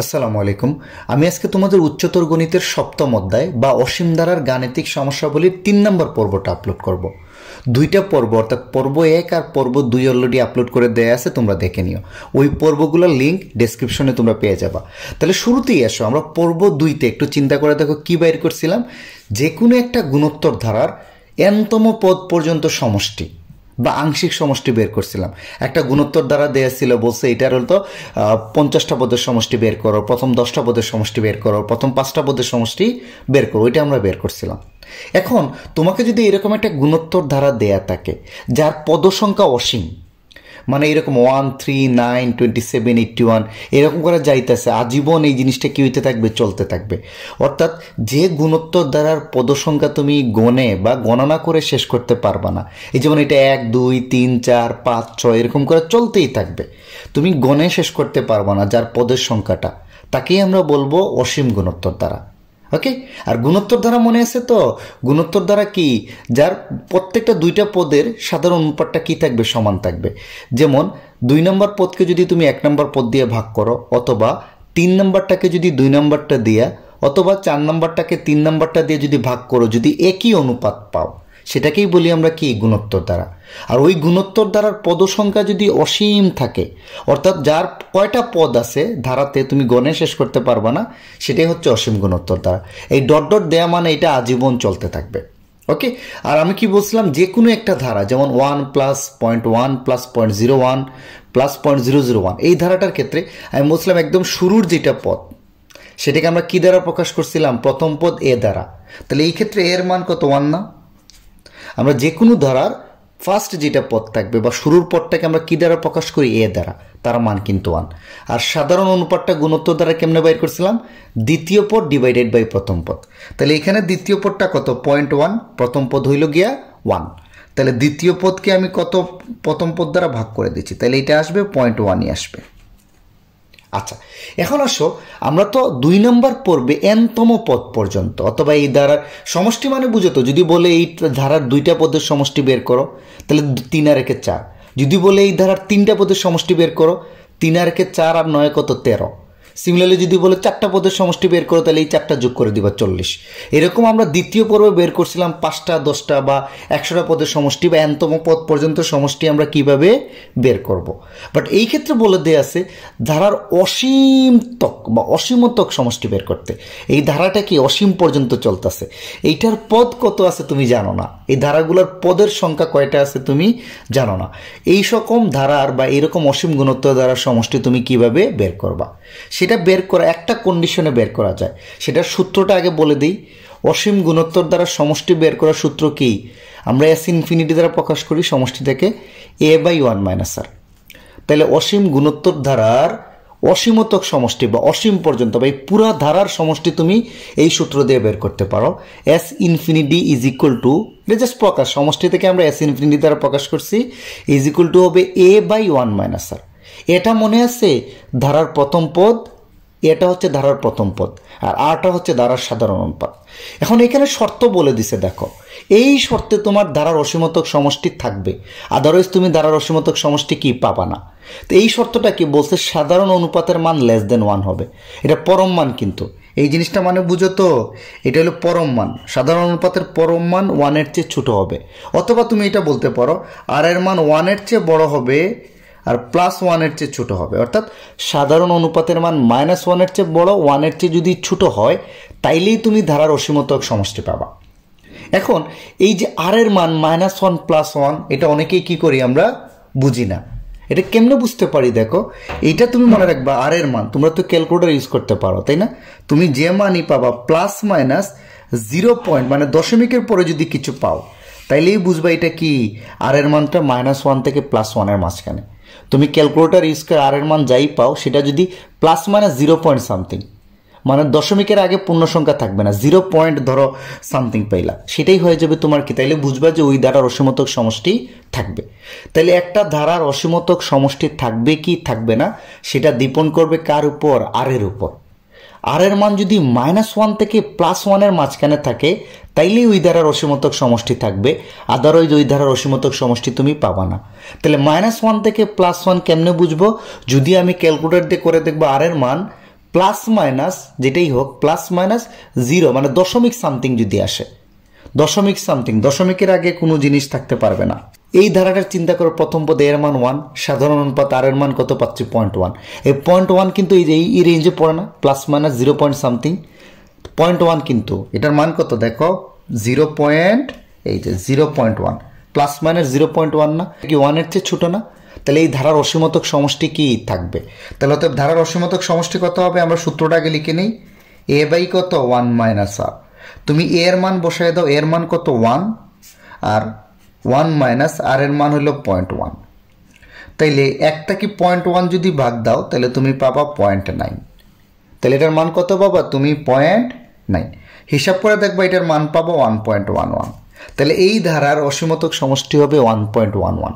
আসসালামু আলাইকুম আমি আজকে তোমাদের উচ্চতর গণিতের সপ্তম অধ্যায় বা অসীম দ্বারার গাণিতিক সমস্যাবলীর তিন নম্বর পর্বটা আপলোড করব। দুইটা পর্ব অর্থাৎ পর্ব এক আর পর্ব দুই অলরেডি আপলোড করে দেয়া আছে তোমরা দেখে নিও ওই পর্বগুলোর লিঙ্ক ডেসক্রিপশনে তোমরা পেয়ে যাবা তাহলে শুরুতেই এসো আমরা পর্ব দুইতে একটু চিন্তা করে দেখো কী বাইর করছিলাম যে কোনো একটা গুণোত্তর ধারার এনতম পদ পর্যন্ত সমষ্টি বা আংশিক সমষ্টি বের করছিলাম একটা গুণোত্তর দ্বারা দেয়া ছিল বলছে এটার হলো পঞ্চাশটা পদের সমষ্টি বের করো প্রথম দশটা পদের সমষ্টি বের করো প্রথম পাঁচটা পদের সমষ্টি বের করো ওইটা আমরা বের করছিলাম এখন তোমাকে যদি এরকম একটা গুণোত্তর ধারা দেয়া থাকে যার পদসংখ্যা অসীম মানে এরকম one three nine twenty seven eighty one এরকম করে যাইতেছে আজীবন এই জিনিসটা কি হইতে থাকবে চলতে থাকবে অর্থাৎ যে গুণত্ব দ্বারার পদসংখ্যা তুমি গণে বা গণনা করে শেষ করতে পারবা না এই যেমন এটা এক দুই তিন চার পাঁচ ছয় এরকম করে চলতেই থাকবে তুমি গণে শেষ করতে পারবা না যার পদের সংখ্যাটা তাকেই আমরা বলবো অসীম গুণত্বর দ্বারা ওকে আর গুণোত্তর দ্বারা মনে আছে তো গুণোত্তর দ্বারা কি যার প্রত্যেকটা দুইটা পদের সাধারণ অনুপাতটা কি থাকবে সমান থাকবে যেমন দুই নম্বর পদকে যদি তুমি এক নম্বর পদ দিয়ে ভাগ করো অথবা তিন নম্বরটাকে যদি দুই নম্বরটা দিয়ে অথবা চার নম্বরটাকে তিন নম্বরটা দিয়ে যদি ভাগ করো যদি একই অনুপাত পাও সেটাকেই বলি আমরা কি গুণোত্তর দ্বারা আর ওই গুণোত্তর দ্বারার পদসংখ্যা যদি অসীম থাকে অর্থাৎ যার কয়টা পদ আছে ধারাতে তুমি গণে শেষ করতে পারবে না সেটাই হচ্ছে অসীম গুণোত্তর দ্বারা এই ডট ডট দেয়া মানে এটা আজীবন চলতে থাকবে ওকে আর আমি কি বলছিলাম যে কোনো একটা ধারা যেমন one plus point one plus point zero one plus point zero zero one এই ধারাটার ক্ষেত্রে আমি বলছিলাম একদম শুরুর যেটা পদ সেটাকে আমরা কি দ্বারা প্রকাশ করছিলাম প্রথম পদ এ দ্বারা তাহলে এই ক্ষেত্রে এর মান কত ওয়ান না আমরা যে কোনো ধারার ফার্স্ট যেটা পথ থাকবে বা শুরুর পথটাকে আমরা কী দ্বারা প্রকাশ করি এ দ্বারা তার মান কিন্তু ওয়ান আর সাধারণ অনুপাতটা গুণত্ব দ্বারা কেমনে বাইর করছিলাম দ্বিতীয় পদ ডিভাইডেড বাই প্রথম পদ তাহলে এখানে দ্বিতীয় পদটা কত পয়েন্ট ওয়ান প্রথম পদ হইল গিয়া ওয়ান তাহলে দ্বিতীয় পদকে আমি কত প্রথম পদ দ্বারা ভাগ করে দিচ্ছি তাহলে এটা আসবে পয়েন্ট ওয়ানই আসবে আচ্ছা এখন আসো আমরা তো দুই নম্বর পর্বে এনতম পদ পর্যন্ত অথবা এই ধারার সমষ্টি মানে বুঝো তো যদি বলে এই ধারার দুইটা পদের সমষ্টি বের করো তাহলে তিন আর একে চার যদি বলে এই ধারার তিনটা পদের সমষ্টি বের করো তিন আর একে চার আর নয় কত তেরো সিমিলারলি যদি বলে চারটা পদের সমষ্টি বের করো তাহলে এই চারটা যোগ করে দিবা চল্লিশ এরকম আমরা দ্বিতীয় পর্বে বের করছিলাম পাঁচটা দশটা বা একশোটা পদের সমষ্টি বা এনতম পদ পর্যন্ত সমষ্টি আমরা কিভাবে বের করব। বাট এই ক্ষেত্রে বলে দেয়া আছে ধারার অসীম তক বা অসীমতক সমষ্টি বের করতে এই ধারাটা কি অসীম পর্যন্ত চলতেছে এইটার পদ কত আছে তুমি জানো না এই ধারাগুলোর পদের সংখ্যা কয়টা আছে তুমি জানো না এই সকম ধারার বা এরকম অসীম গুণত্ব দ্বারা সমষ্টি তুমি কিভাবে বের করবা সেটা বের করা একটা কন্ডিশনে বের করা যায় সেটার সূত্রটা আগে বলে দিই অসীম গুণোত্তর দ্বারা সমষ্টি বের করার সূত্র কি আমরা এস ইনফিনিটি দ্বারা প্রকাশ করি সমষ্টি থেকে এ বাই ওয়ান মাইনাস আর তাহলে অসীম গুণোত্তর ধারার অসীমতক সমষ্টি বা অসীম পর্যন্ত বা এই পুরা ধারার সমষ্টি তুমি এই সূত্র দিয়ে বের করতে পারো S infinity is equal to এটা জাস্ট প্রকাশ সমষ্টি থেকে আমরা এস ইনফিনিটি দ্বারা প্রকাশ করছি ইজ ইকুয়াল টু হবে এ বাই ওয়ান মাইনাস আর এটা মনে আছে ধারার প্রথম পদ এটা হচ্ছে ধারার প্রথম পদ আর আটা হচ্ছে ধারার সাধারণ অনুপাত এখন এখানে শর্ত বলে দিছে দেখো এই শর্তে তোমার ধারার অসীমতক সমষ্টি থাকবে আদারওয়াইজ তুমি ধারার অসীমতক সমষ্টি কি পাবা না তো এই শর্তটা কি বলছে সাধারণ অনুপাতের মান লেস দেন ওয়ান হবে এটা পরম মান কিন্তু এই জিনিসটা মানে বুঝো তো এটা হলো পরম মান সাধারণ অনুপাতের পরম মান ওয়ানের চেয়ে ছোটো হবে অথবা তুমি এটা বলতে পারো আর এর মান ওয়ানের চেয়ে বড় হবে আর প্লাস ওয়ানের চেয়ে ছোটো হবে অর্থাৎ সাধারণ অনুপাতের মান মাইনাস ওয়ানের চেয়ে বড় ওয়ানের চেয়ে যদি ছোটো হয় তাইলেই তুমি ধারার অসীমতক সমষ্টি পাবা এখন এই যে আর এর মান মাইনাস ওয়ান প্লাস ওয়ান এটা অনেকেই কি করি আমরা বুঝি না এটা কেমনে বুঝতে পারি দেখো এটা তুমি মনে রাখবা আর এর মান তোমরা তো ক্যালকুলেটার ইউজ করতে পারো তাই না তুমি যে মানই পাবা প্লাস মাইনাস জিরো পয়েন্ট মানে দশমিকের পরে যদি কিছু পাও তাইলেই বুঝবা এটা কি আর এর মানটা মাইনাস ওয়ান থেকে প্লাস ওয়ানের মাঝখানে তুমি ক্যালকুলেটার ইউজ করে আর এর মান যাই পাও সেটা যদি plus minus zero point something মানে দশমিকের আগে পূর্ণ সংখ্যা থাকবে না জিরো পয়েন্ট ধরো সামথিং পাইলা সেটাই হয়ে যাবে তোমার কি তাইলে বুঝবা যে ওই ধারার অসীমতক সমষ্টি থাকবে তাইলে একটা ধারার অসীমতক সমষ্টি থাকবে কি থাকবে না সেটা দীপন করবে কার উপর আরের উপর আর এর মান যদি মাইনাস ওয়ান থেকে প্লাস ওয়ানের মাঝখানে থাকে তাইলেই ওই ধারার অসীমতক সমষ্টি থাকবে আদারওয়াইজ ওই ধারার অসীমতক সমষ্টি তুমি পাবা না তাহলে মাইনাস ওয়ান থেকে প্লাস ওয়ান কেমনে বুঝবো যদি আমি ক্যালকুলেটর দিয়ে করে দেখবো আর এর মান প্লাস মাইনাস যেটাই হোক প্লাস মাইনাস জিরো মানে দশমিক সামথিং যদি আসে দশমিক সামথিং দশমিকের আগে কোনো জিনিস থাকতে পারবে না এই ধারাটার চিন্তা করো প্রথম পদে এর মান ওয়ান সাধারণ অনুপাত আর এর মান কত পাচ্ছি পয়েন্ট ওয়ান এই পয়েন্ট ওয়ান কিন্তু এই যে এই রেঞ্জে পড়ে না plus minus zero point something point one কিন্তু এটার মান কত দেখো জিরো পয়েন্ট এই যে zero point one plus minus zero point one না কি ওয়ানের চেয়ে ছোটো না তাহলে এই ধারার অসীমতক সমষ্টি কি থাকবে তাহলে অতএব ধারার অসীমতক সমষ্টি কত হবে আমরা সূত্রটা আগে লিখে নিই এ বাই কত ওয়ান মাইনাস আর তুমি এর মান বসায় দাও এর মান কত ওয়ান আর ওয়ান মাইনাস আর এর মান হলো পয়েন্ট ওয়ান তাইলে একটা কি পয়েন্ট ওয়ান যদি ভাগ দাও তাহলে তুমি পাবা পয়েন্ট নাইন তাহলে এটার মান কত পাবা তুমি পয়েন্ট নাইন হিসাব করে দেখবা এটার মান পাবা ওয়ান পয়েন্ট ওয়ান ওয়ান তাহলে এই ধারার অসীমতক সমষ্টি হবে ওয়ান পয়েন্ট ওয়ান ওয়ান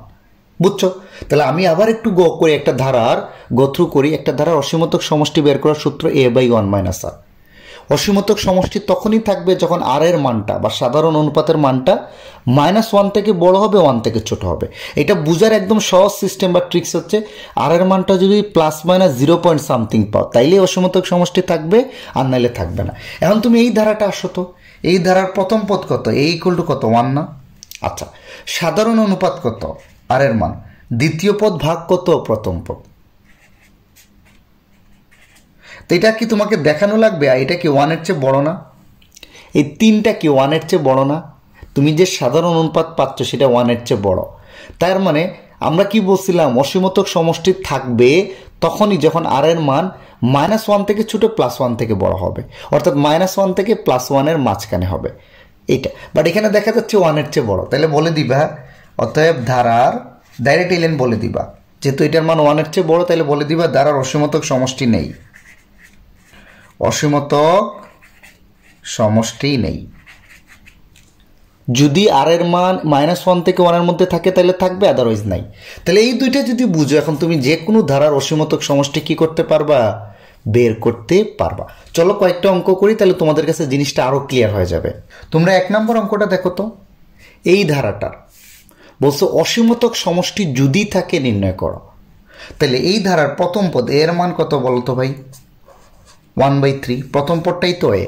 বুঝছো তাহলে আমি আবার একটু গ করি একটা ধারার গথ্রু করি একটা ধারার অসীমতক সমষ্টি বের করার সূত্র a by one minus r অসীমতক সমষ্টি তখনই থাকবে যখন আর এর মানটা বা সাধারণ অনুপাতের মানটা মাইনাস ওয়ান থেকে বড় হবে ওয়ান থেকে ছোট হবে এটা বুঝার একদম সহজ সিস্টেম বা ট্রিক্স হচ্ছে আর এর মানটা যদি plus minus zero point something পাও তাইলে অসীমতক সমষ্টি থাকবে আর নাইলে থাকবে না এখন তুমি এই ধারাটা আসো তো এই ধারার প্রথম পদ কত এ ইকুয়াল টু কত ওয়ান না আচ্ছা সাধারণ অনুপাত কত আর এর মান দ্বিতীয় পদ ভাগ কত প্রথম পদ তো এটা কি তোমাকে দেখানো লাগবে আর এটা কি ওয়ানের চেয়ে বড় না এই তিনটা কি ওয়ানের চেয়ে বড় না তুমি যে সাধারণ অনুপাত পাচ্ছ সেটা ওয়ানের চেয়ে বড় তার মানে আমরা কি বলছিলাম অসীমতক সমষ্টি থাকবে তখনই যখন আর এর মান মাইনাস ওয়ান থেকে ছুটে প্লাস ওয়ান থেকে বড় হবে অর্থাৎ মাইনাস ওয়ান থেকে প্লাস ওয়ানের মাঝখানে হবে এটা বাট এখানে দেখা যাচ্ছে ওয়ানের চেয়ে বড় তাহলে বলে দিবা অতএব ধারার ডাইরেক্ট এলেন বলে দিবা যেহেতু এটার মান ওয়ানের চেয়ে বড় তাহলে বলে দিবা ধারার অসীমতক সমষ্টি নেই অসীমত সমষ্টি নেই যদি আর এর মান মাইনাস ওয়ান থেকে ওয়ানের মধ্যে থাকে তাহলে থাকবে আদারওয়াইজ নাই তাহলে এই দুইটা যদি বুঝো এখন তুমি যে কোনো ধারার অসীমতক সমষ্টি কি করতে পারবা বের করতে পারবা চলো কয়েকটা অঙ্ক করি তাহলে তোমাদের কাছে জিনিসটা আরও ক্লিয়ার হয়ে যাবে তোমরা এক নম্বর অঙ্কটা দেখো তো এই ধারাটার বলছো অসীমতক সমষ্টি যদি থাকে নির্ণয় করো তাহলে এই ধারার প্রথম পদ এর মান কত বলতো ভাই ওয়ান বাই থ্রি প্রথম পটটাই তো এ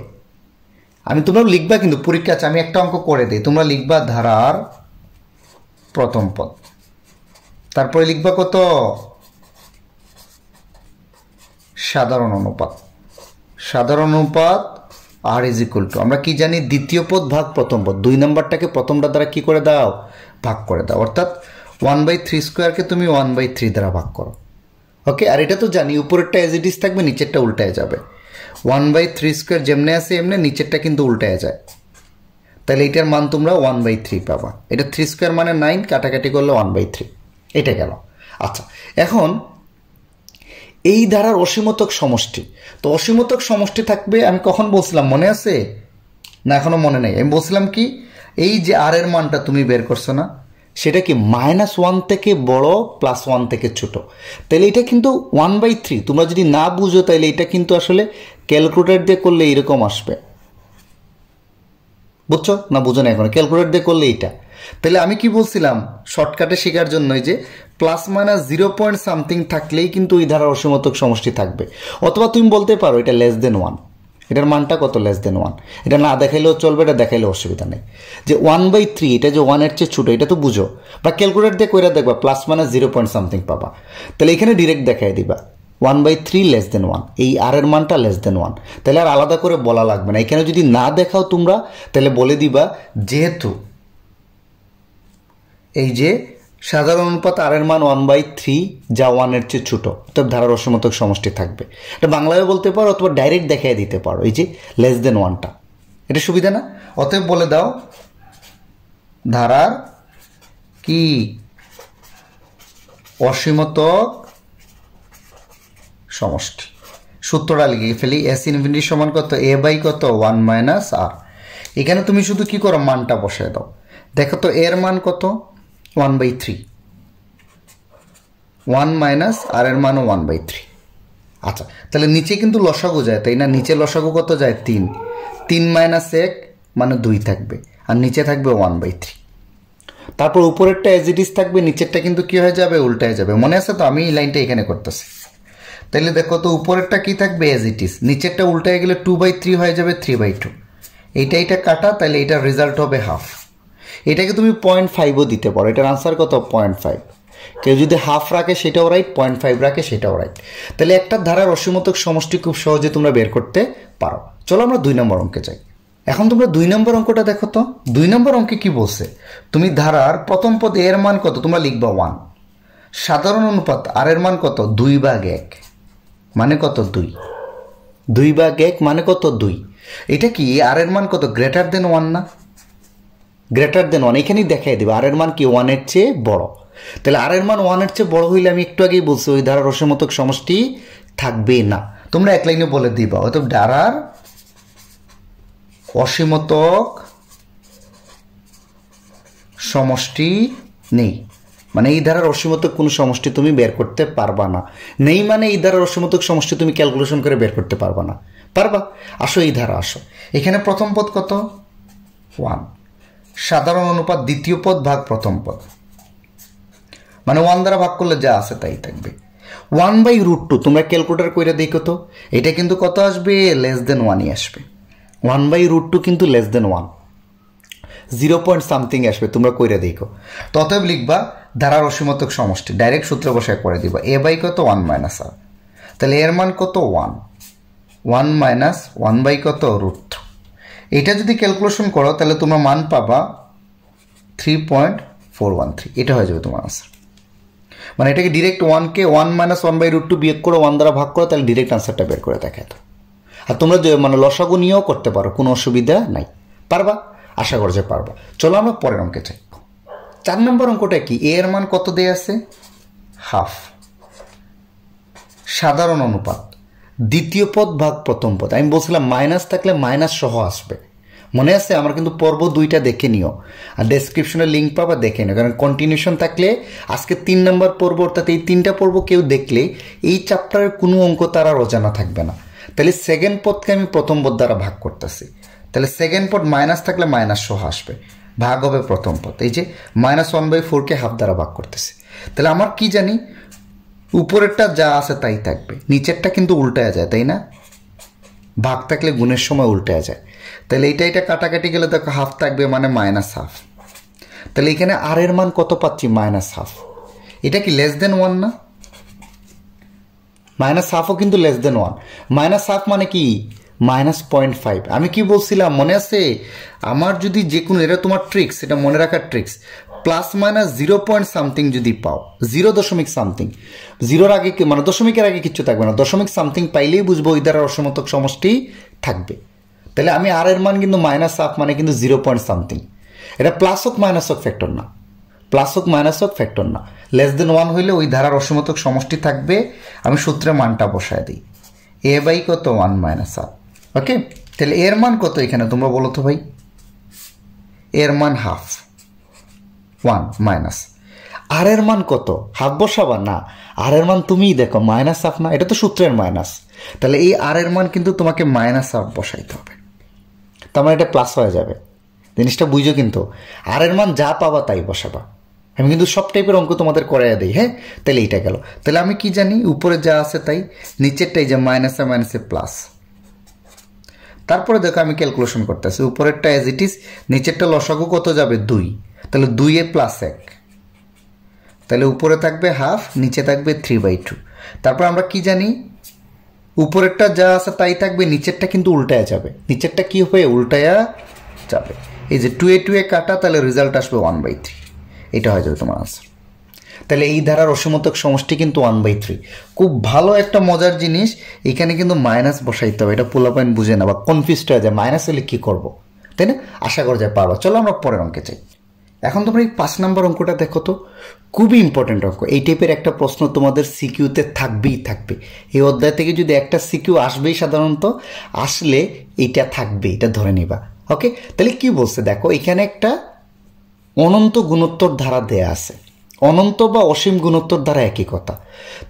আমি তোমরা লিখবা কিন্তু পরীক্ষা আছে আমি একটা অঙ্ক করে দিই তোমরা লিখবা ধারার প্রথম পদ তারপরে লিখবা কত সাধারণ অনুপাত সাধারণ অনুপাত আর ইজ ইকুয়াল টু আমরা কি জানি দ্বিতীয় পদ ভাগ প্রথম পদ দুই নম্বরটাকে প্রথমটা দ্বারা কি করে দাও ভাগ করে দাও অর্থাৎ ওয়ান বাই থ্রি স্কোয়ারকে তুমি ওয়ান বাই থ্রি দ্বারা ভাগ করো ওকে আর এটা তো জানি উপরেরটা এজ ইট ইজ থাকবে নিচেরটা উল্টায় যাবে ওয়ান বাই থ্রি স্কোয়ার যেমনে আসে এমনি নিচেরটা কিন্তু উল্টে যায় তাহলে এটার মান তোমরা ওয়ান বাই থ্রি পাবা এটা থ্রি স্কোয়ার মানে নাইন কাটাকাটি করলে ওয়ান বাই থ্রি এটা গেল আচ্ছা এখন এই ধারার অসীমতক সমষ্টি তো অসীমতক সমষ্টি থাকবে আমি কখন বলছিলাম মনে আছে না এখনও মনে নেই আমি বলছিলাম কি এই যে আর এর মানটা তুমি বের করছো না সেটা কি মাইনাস ওয়ান থেকে বড় প্লাস ওয়ান থেকে ছোট তাহলে এটা কিন্তু ওয়ান বাই থ্রি তোমরা যদি না বুঝো তাহলে এটা কিন্তু আসলে ক্যালকুলেটার দিয়ে করলে এরকম আসবে বুঝছো না বুঝো না এখন ক্যালকুলেটার দিয়ে করলে এটা তাহলে আমি কি বলছিলাম শর্টকাটে শেখার জন্যই যে plus minus zero point something থাকলেই কিন্তু ওই ধারার অসীমতক সমষ্টি থাকবে অথবা তুমি বলতে পারো এটা লেস দেন ওয়ান এটার মানটা কত লেস দেন ওয়ান এটা না দেখাইলেও চলবে এটা দেখাইলেও অসুবিধা নেই যে ওয়ান বাই থ্রি এটা যে ওয়ানের চেয়ে ছোটো এটা তো বুঝো বা ক্যালকুলেট দিয়ে কইরা দেখবা plus minus zero point something পাবা তাহলে এখানে ডিরেক্ট দেখাই দিবা one by three less than one এই আর এর মানটা লেস দেন ওয়ান তাহলে আর আলাদা করে বলা লাগবে না এখানে যদি না দেখাও তোমরা তাহলে বলে দিবা যেহেতু এই যে সাধারণ অনুপাত আর এর মান ওয়ান বাই থ্রি যা ওয়ানের চেয়ে ছোটো অর্থাৎ ধারার অসমতক সমষ্টি থাকবে এটা বাংলায় বলতে পারো অথবা ডাইরেক্ট দেখাই দিতে পারো এই যে লেস দেন ওয়ানটা এটা সুবিধা না অতএব বলে দাও ধারার কি অসীমতক সমষ্টি সূত্রটা লিখে ফেলি এস ইনফিনিটি সমান কত এ বাই কত ওয়ান মাইনাস আর এখানে তুমি শুধু কি করো মানটা বসায় দাও দেখো তো এর মান কত one by three one minus আর এর মানও ওয়ান বাই থ্রি আচ্ছা তাহলে নিচে কিন্তু লসাগু যায় তাই না নিচে লসাগু কত যায় তিন তিন মাইনাস এক মানে দুই থাকবে আর নিচে থাকবে ওয়ান বাই থ্রি তারপর উপরেরটা এজ ইট ইজ থাকবে নিচেরটা কিন্তু কী হয়ে যাবে উল্টায় যাবে মনে আছে তো আমি এই লাইনটা এখানে করতেছি তাহলে দেখো তো উপরেরটা কি থাকবে এজ ইট ইজ নিচেরটা উল্টায় গেলে টু বাই থ্রি হয়ে যাবে থ্রি বাই টু এইটা এটা কাটা তাহলে এটা রেজাল্ট হবে হাফ এটাকে তুমি পয়েন্ট ফাইভও দিতে পারো এটার আনসার কত পয়েন্ট ফাইভ কেউ যদি হাফ রাখে সেটাও রাইট পয়েন্ট ফাইভ রাখে সেটাও রাইট তাহলে একটা ধারার অসীমতক সমষ্টি খুব সহজে তোমরা বের করতে পারো চলো আমরা দুই নম্বর অঙ্কে যাই এখন তোমরা দুই নম্বর অঙ্কটা দেখো তো দুই নম্বর অঙ্কে কি বলছে তুমি ধারার প্রথম পদ এর মান কত তোমরা লিখবা ওয়ান সাধারণ অনুপাত আর এর মান কত দুই ভাগ এক মানে কত দুই দুই ভাগ এক মানে কত দুই এটা কি আর এর মান কত গ্রেটার দেন ওয়ান না গ্রেটার দেন ওয়ান এখানেই দেখাই দেবে আর এর মান কি ওয়ানের চেয়ে বড় তাহলে আর এর মান ওয়ানের চেয়ে বড় হইলে আমি একটু আগেই বলছি ওই ধারার রসমতক সমষ্টি থাকবে না তোমরা এক লাইনে বলে দিবা অর্থাৎ ডারার অসীমতক সমষ্টি নেই মানে এই ধারার অসীমতক কোনো সমষ্টি তুমি বের করতে পারবা না নেই মানে এই ধারার অসীমতক সমষ্টি তুমি ক্যালকুলেশন করে বের করতে পারবা না পারবা আসো এই ধারা আসো এখানে প্রথম পদ কত ওয়ান সাধারণ অনুপাত দ্বিতীয় পদ ভাগ প্রথম পদ মানে ওয়ান দ্বারা ভাগ করলে যা আছে তাই থাকবে ওয়ান বাই রুট টু তোমরা ক্যালকুলেটার করে দেখো তো এটা কিন্তু কত আসবে লেস দেন ওয়ানই আসবে ওয়ান বাই রুট টু কিন্তু less than one zero point something আসবে তোমরা কইরে দেখো ততএব লিখবা ধারার অসীমতক সমষ্টি ডাইরেক্ট সূত্র বসায় করে দিবা এ বাই কত ওয়ান মাইনাস আর তাহলে এর মান কত one one minus one by কত রুট টু এটা যদি ক্যালকুলেশন করো তাহলে তোমরা মান পাবা three point four one three এটা হয়ে যাবে তোমার আনসার মানে এটাকে ডিরেক্ট ওয়ানকে one minus one by root two বিয়োগ করে ওয়ান দ্বারা ভাগ করো তাহলে ডিরেক্ট আনসারটা বের করে দেখা তো আর তোমরা মানে লসাগু নিয়েও করতে পারো কোনো অসুবিধা নাই পারবা আশা করা যায় পারবা চলো আমরা পরের অঙ্কে চাই চার নম্বর অঙ্কটা কি এ এর মান কত দেয়া আছে হাফ সাধারণ অনুপাত দ্বিতীয় পদ ভাগ প্রথম পদ আমি বলছিলাম মাইনাস থাকলে মাইনাস সহ আসবে মনে আছে আমরা কিন্তু পর্ব দুইটা দেখে নিও আর ডেসক্রিপশনে লিঙ্ক পাবা দেখে নিও কারণ কন্টিনিউশন থাকলে আজকে তিন নম্বর পর্ব অর্থাৎ এই তিনটা পর্ব কেউ দেখলে এই চ্যাপ্টারের কোনো অঙ্ক তারা রোজানা থাকবে না তাহলে সেকেন্ড পদকে আমি প্রথম পদ দ্বারা ভাগ করতেছি তাহলে সেকেন্ড পদ মাইনাস থাকলে মাইনাস সহ আসবে ভাগ হবে প্রথম পদ এই যে মাইনাস ওয়ান বাই ফোরকে হাফ দ্বারা ভাগ করতেছে তাহলে আমার কি জানি উপরেরটা যা আছে তাই থাকবে নিচেরটা কিন্তু উল্টায় যায় তাই না ভাগ থাকলে গুণের সময় উল্টায় যায় তাহলে এইটা এটা কাটাকাটি গেলে দেখো হাফ থাকবে মানে মাইনাস হাফ তাহলে এখানে আর এর মান কত পাচ্ছি মাইনাস হাফ এটা কি লেস দেন ওয়ান না মাইনাস হাফও কিন্তু less than one minus half মানে কি মাইনাস পয়েন্ট ফাইভ আমি কি বলছিলাম মনে আছে আমার যদি যে কোনো এটা তোমার ট্রিক্স এটা মনে রাখার tricks plus minus zero point something যদি পাও জিরো দশমিক সামথিং জিরোর আগে মানে দশমিকের আগে কিছু থাকবে না দশমিক সামথিং পাইলেই বুঝবো ওই দ্বারা অসমতক সমষ্টি থাকবে তাহলে আমি আর এর মান কিন্তু মাইনাস হাফ মানে কিন্তু জিরো পয়েন্ট সামথিং এটা প্লাস হোক মাইনাস হোক ফ্যাক্টর না প্লাস হোক মাইনাস হোক ফ্যাক্টর না লেস দেন ওয়ান হইলে ওই ধারার অসমতক সমষ্টি থাকবে আমি সূত্রে মানটা বসায় দিই এ বাই কত ওয়ান মাইনাস হাফ ওকে তাহলে এর মান কত এখানে তোমরা বলো তো ভাই এর মান হাফ ওয়ান মাইনাস আর এর মান কত হাফ বসাবা না আর এর মান তুমিই দেখো মাইনাস হাফ না এটা তো সূত্রের মাইনাস তাহলে এই আর এর মান কিন্তু তোমাকে মাইনাস হাফ বসাইতে হবে তার মানে এটা প্লাস হয়ে যাবে জিনিসটা বুঝো কিন্তু আর এর মান যা পাবা তাই বসাবা আমি কিন্তু সব টাইপের অঙ্ক তোমাদের করাইয়া দিই হ্যাঁ তাহলে এইটা গেল তাহলে আমি কি জানি উপরে যা আছে তাই নিচেরটাই যে মাইনাসে মাইনাসে প্লাস তারপরে দেখো আমি ক্যালকুলেশন করতেছি উপরেরটা এজ ইট ইজ নিচেরটা লসাগু কত যাবে দুই তাহলে দুই এ প্লাস এক তাহলে উপরে থাকবে হাফ নিচে থাকবে থ্রি বাই টু তারপর আমরা কি জানি উপরেরটা যা আছে তাই থাকবে নিচেরটা কিন্তু উল্টায়া যাবে নিচেরটা কি হয়ে উল্টায়া যাবে এই যে টু এ টু এ কাটা তাহলে রেজাল্ট আসবে ওয়ান বাই থ্রি এটা হয়ে যাবে তোমার আনসার তাহলে এই ধারার অসীমতক সমষ্টি কিন্তু ওয়ান বাই থ্রি খুব ভালো একটা মজার জিনিস এখানে কিন্তু মাইনাস বসাইতে হবে এটা পোলা পয়েন্ট বুঝে না বা কনফিউজড হয়ে যায় মাইনাস হলে কী করবো তাই না আশা করা যায় পারবো চলো আমরা পরের অঙ্কে চাই এখন তোমরা এই পাঁচ নাম্বার অঙ্কটা দেখো তো খুবই ইম্পর্ট্যান্ট অঙ্ক এই টাইপের একটা প্রশ্ন তোমাদের সিকিউতে থাকবেই থাকবে এই অধ্যায় থেকে যদি একটা সিকিউ আসবেই সাধারণত আসলে এটা থাকবে এটা ধরে নিবা ওকে তাহলে কি বলছে দেখো এখানে একটা অনন্ত গুণোত্তর ধারা দেয়া আছে অনন্ত বা অসীম গুণোত্তর ধারা একই কথা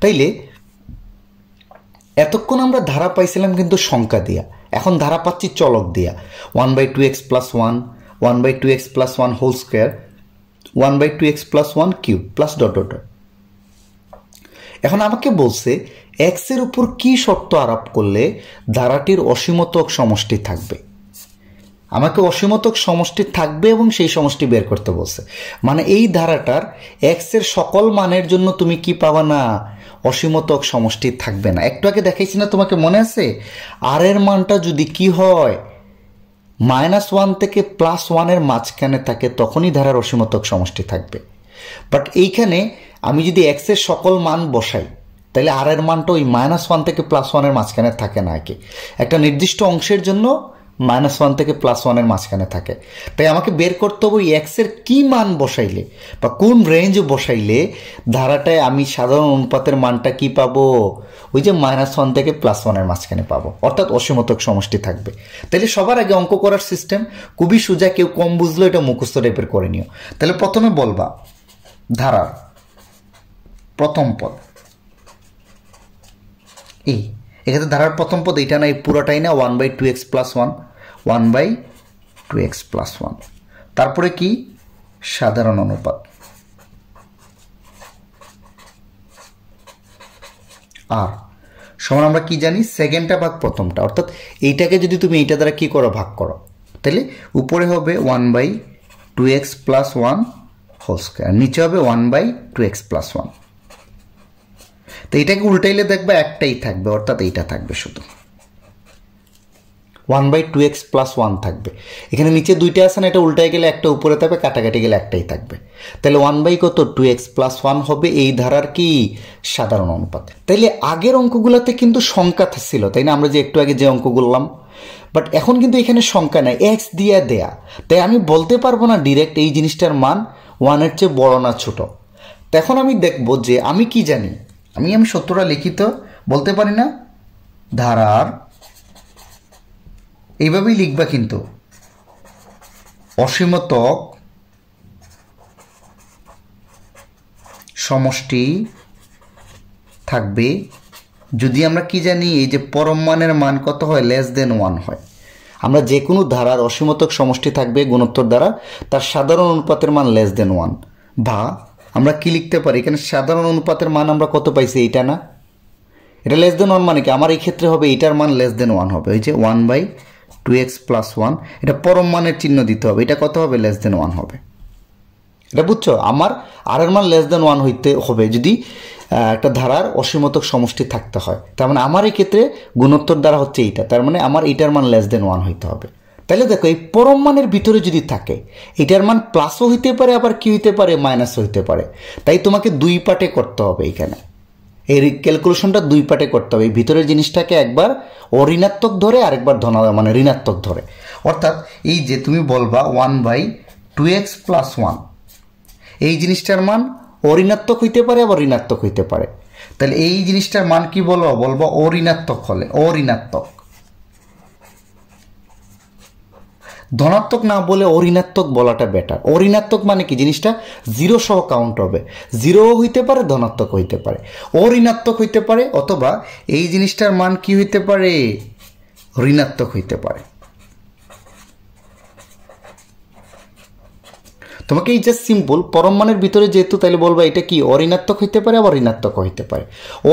তাইলে এতক্ষণ আমরা ধারা পাইছিলাম কিন্তু সংখ্যা দিয়া এখন ধারা পাচ্ছি চলক দিয়া one by two x plus one one by two x plus one whole square one by two x plus one cube plus dot dot এখন আমাকে বলছে এক্সের উপর কি শর্ত আরোপ করলে ধারাটির অসীমতক সমষ্টি থাকবে আমাকে অসীমতক সমষ্টি থাকবে এবং সেই সমষ্টি বের করতে বলছে মানে এই ধারাটার এক্সের সকল মানের জন্য তুমি কি পাবা না অসীমতক সমষ্টি থাকবে না একটু আগে দেখাইছি না তোমাকে মনে আছে আর এর মানটা যদি কি হয় মাইনাস ওয়ান থেকে প্লাস ওয়ানের মাঝখানে থাকে তখনই ধারার অসীমতক সমষ্টি থাকবে বাট এইখানে আমি যদি এক্সের সকল মান বসাই তাহলে আর এর মানটা ওই মাইনাস ওয়ান থেকে প্লাস ওয়ানের মাঝখানে থাকে না আর একটা নির্দিষ্ট অংশের জন্য মাইনাস ওয়ান থেকে প্লাস ওয়ানের মাঝখানে থাকে তাই আমাকে বের করতে হবে ওই এক্সের কী মান বসাইলে বা কোন রেঞ্জ বসাইলে ধারাটায় আমি সাধারণ অনুপাতের মানটা কি পাবো ওই যে মাইনাস ওয়ান থেকে প্লাস ওয়ানের মাঝখানে পাবো অর্থাৎ অসীমতক সমষ্টি থাকবে তাহলে সবার আগে অঙ্ক করার সিস্টেম খুবই সোজা কেউ কম বুঝলো এটা মুখস্থ টাইপের করে নিও তাহলে প্রথমে বলবা ধারার প্রথম পদ এই এক্ষেত্রে ধারার প্রথম পদ এটা না এই পুরোটাই না one by two x plus one one by two x plus one তারপরে কি সাধারণ অনুপাত আর সমান আমরা কি জানি সেকেন্ডটা ভাগ প্রথমটা অর্থাৎ এইটাকে যদি তুমি এইটা দ্বারা কি করো ভাগ করো তাহলে উপরে হবে one by two x plus one whole square নিচে হবে one by two x plus one তো এটাকে উল্টাইলে দেখবে একটাই থাকবে অর্থাৎ এইটা থাকবে শুধু one by two x plus one থাকবে এখানে নিচে দুইটা আছে না এটা উল্টায় গেলে একটা উপরে থাকবে কাটাকাটি গেলে একটাই থাকবে তাহলে ওয়ান বাই কত টু এক্স প্লাস ওয়ান হবে এই ধারার কি সাধারণ অনুপাত তাইলে আগের অঙ্কগুলোতে কিন্তু সংখ্যা ছিল তাই না আমরা যে একটু আগে যে অঙ্ক করলাম বাট এখন কিন্তু এখানে সংখ্যা নাই এক্স দিয়া দেয়া তাই আমি বলতে পারবো না ডিরেক্ট এই জিনিসটার মান ওয়ানের চেয়ে বড় না ছোট তখন আমি দেখব যে আমি কি জানি আমি আমি সত্যটা লিখিত বলতে পারি না ধারার এইভাবেই লিখবা কিন্তু অসীমতক সমষ্টি থাকবে যদি আমরা কি জানি এই যে পরম মানের মান কত হয় লেস দেন ওয়ান হয় আমরা যে কোনো ধারার অসীমতক সমষ্টি থাকবে গুণোত্তর দ্বারা তার সাধারণ অনুপাতের মান লেস দেন ওয়ান বা আমরা কি লিখতে পারি এখানে সাধারণ অনুপাতের মান আমরা কত পাইছি এইটা না এটা লেস দেন ওয়ান মানে কি আমার এই ক্ষেত্রে হবে এটার মান লেস দেন ওয়ান হবে ওই যে one by two x plus one এটা পরম মানের চিহ্ন দিতে হবে এটা কত হবে লেস দেন ওয়ান হবে এটা বুঝছো আমার আর এর মান লেস দেন ওয়ান হইতে হবে যদি একটা ধারার অসীমতক সমষ্টি থাকতে হয় তার মানে আমার এই ক্ষেত্রে গুণোত্তর দ্বারা হচ্ছে এইটা তার মানে আমার এটার মান লেস দেন ওয়ান হইতে হবে তাহলে দেখো এই পরম মানের ভিতরে যদি থাকে এটার মান প্লাসও হইতে পারে আবার কি হইতে পারে মাইনাসও হইতে পারে তাই তোমাকে দুই পাটে করতে হবে এখানে এই ক্যালকুলেশনটা দুই পার্টে করতে হবে ভিতরের জিনিসটাকে একবার অঋণাত্মক ধরে আরেকবার ধনা মানে ঋণাত্মক ধরে অর্থাৎ এই যে তুমি বলবা one by two x plus one এই জিনিসটার মান অঋণাত্মক হইতে পারে আবার ঋণাত্মক হইতে পারে তাহলে এই জিনিসটার মান কি বলবো বলবো অঋণাত্মক হলে অঋণাত্মক ধনাত্মক না বলে অঋণাত্মক বলাটা বেটার অঋণাত্মক মানে কি জিনিসটা জিরো সহ কাউন্ট হবে জিরো হইতে পারে ধনাত্মক হইতে পারে অঋণাত্মক হইতে পারে অথবা এই জিনিসটার মান কি হইতে পারে ঋণাত্মক হইতে পারে তোমাকে এই সিম্পল পরম পরমাণের ভিতরে যেহেতু তাহলে বলবা এটা কি অঋণাত্মক হইতে পারে আবার ঋণাত্মক হইতে পারে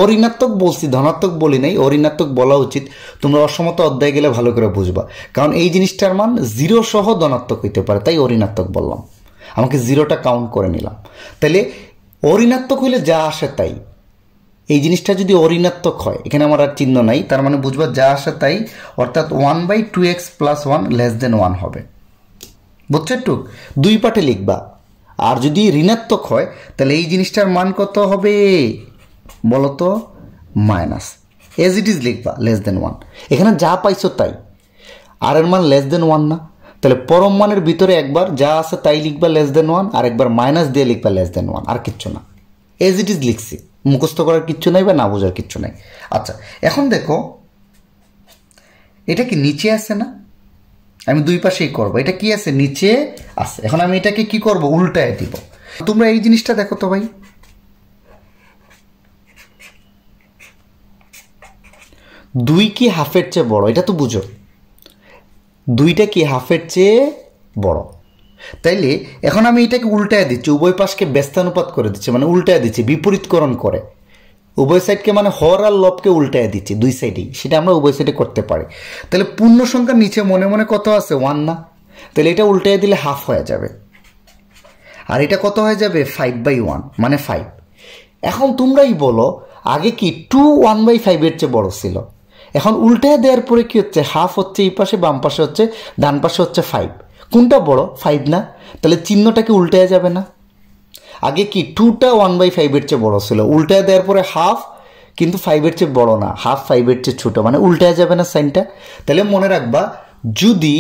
অঋণাত্মক বলছি ধনাত্মক বলি নাই অঋণাত্মক বলা উচিত তোমরা অসমত অধ্যায় গেলে ভালো করে বুঝবা কারণ এই জিনিসটার মান জিরো সহ ধনাত্মক হইতে পারে তাই অঋণাত্মক বললাম আমাকে জিরোটা কাউন্ট করে নিলাম তাহলে অঋণাত্মক হইলে যা আসে তাই এই জিনিসটা যদি অঋণাত্মক হয় এখানে আমার আর চিহ্ন নাই তার মানে বুঝবা যা আসে তাই অর্থাৎ one by two x plus one less than one হবে বুঝছেন টুক দুই পাটে লিখবা আর যদি ঋণাত্মক হয় তাহলে এই জিনিসটার মান কত হবে বলতো মাইনাস এজ ইট ইজ লিখবা লেস দেন ওয়ান এখানে যা পাইছো তাই আর এর মান লেস দেন ওয়ান না তাহলে পরম মানের ভিতরে একবার যা আছে তাই লিখবা লেস দেন ওয়ান আর একবার মাইনাস দিয়ে লিখবা লেস দেন ওয়ান আর কিচ্ছু না এজ ইট ইজ লিখছি মুখস্থ করার কিচ্ছু নাই বা না বোঝার কিচ্ছু নাই আচ্ছা এখন দেখো এটা কি নিচে আছে না আমি দুই পাশেই করব এটা কি আছে নিচে আছে এখন আমি এটাকে কি করব উল্টায় দিব তোমরা এই জিনিসটা দেখো তো ভাই দুই কি হাফের চেয়ে বড় এটা তো বুঝো দুইটা কি হাফের চেয়ে বড় তাইলে এখন আমি এটাকে উল্টায় দিচ্ছি উভয় পাশকে ব্যস্তানুপাত করে দিচ্ছি মানে উল্টায় দিচ্ছি বিপরীতকরণ করে উভয় সাইডকে মানে হর আর লবকে উল্টায় দিচ্ছি দুই সাইডেই সেটা আমরা উভয় সাইডে করতে পারি তাহলে পূর্ণ সংখ্যা নিচে মনে মনে কত আছে ওয়ান না তাহলে এটা উল্টায় দিলে হাফ হয়ে যাবে আর এটা কত হয়ে যাবে ফাইভ বাই ওয়ান মানে ফাইভ এখন তোমরাই বলো আগে কি টু ওয়ান বাই ফাইভের চেয়ে বড় ছিল এখন উল্টায় দেওয়ার পরে কী হচ্ছে হাফ হচ্ছে এই পাশে বাম পাশে হচ্ছে ডান পাশে হচ্ছে ফাইভ কোনটা বড় ফাইভ না তাহলে চিহ্নটাকে উল্টায় যাবে না আগে কি টুটা ওয়ান বাই ফাইভের চেয়ে বড়ো ছিল উল্টায় দেওয়ার পরে হাফ কিন্তু ফাইভের চেয়ে বড় না হাফ ফাইভের চেয়ে ছোটো মানে উল্টায় যাবে না সাইনটা তাহলে মনে রাখবা যদি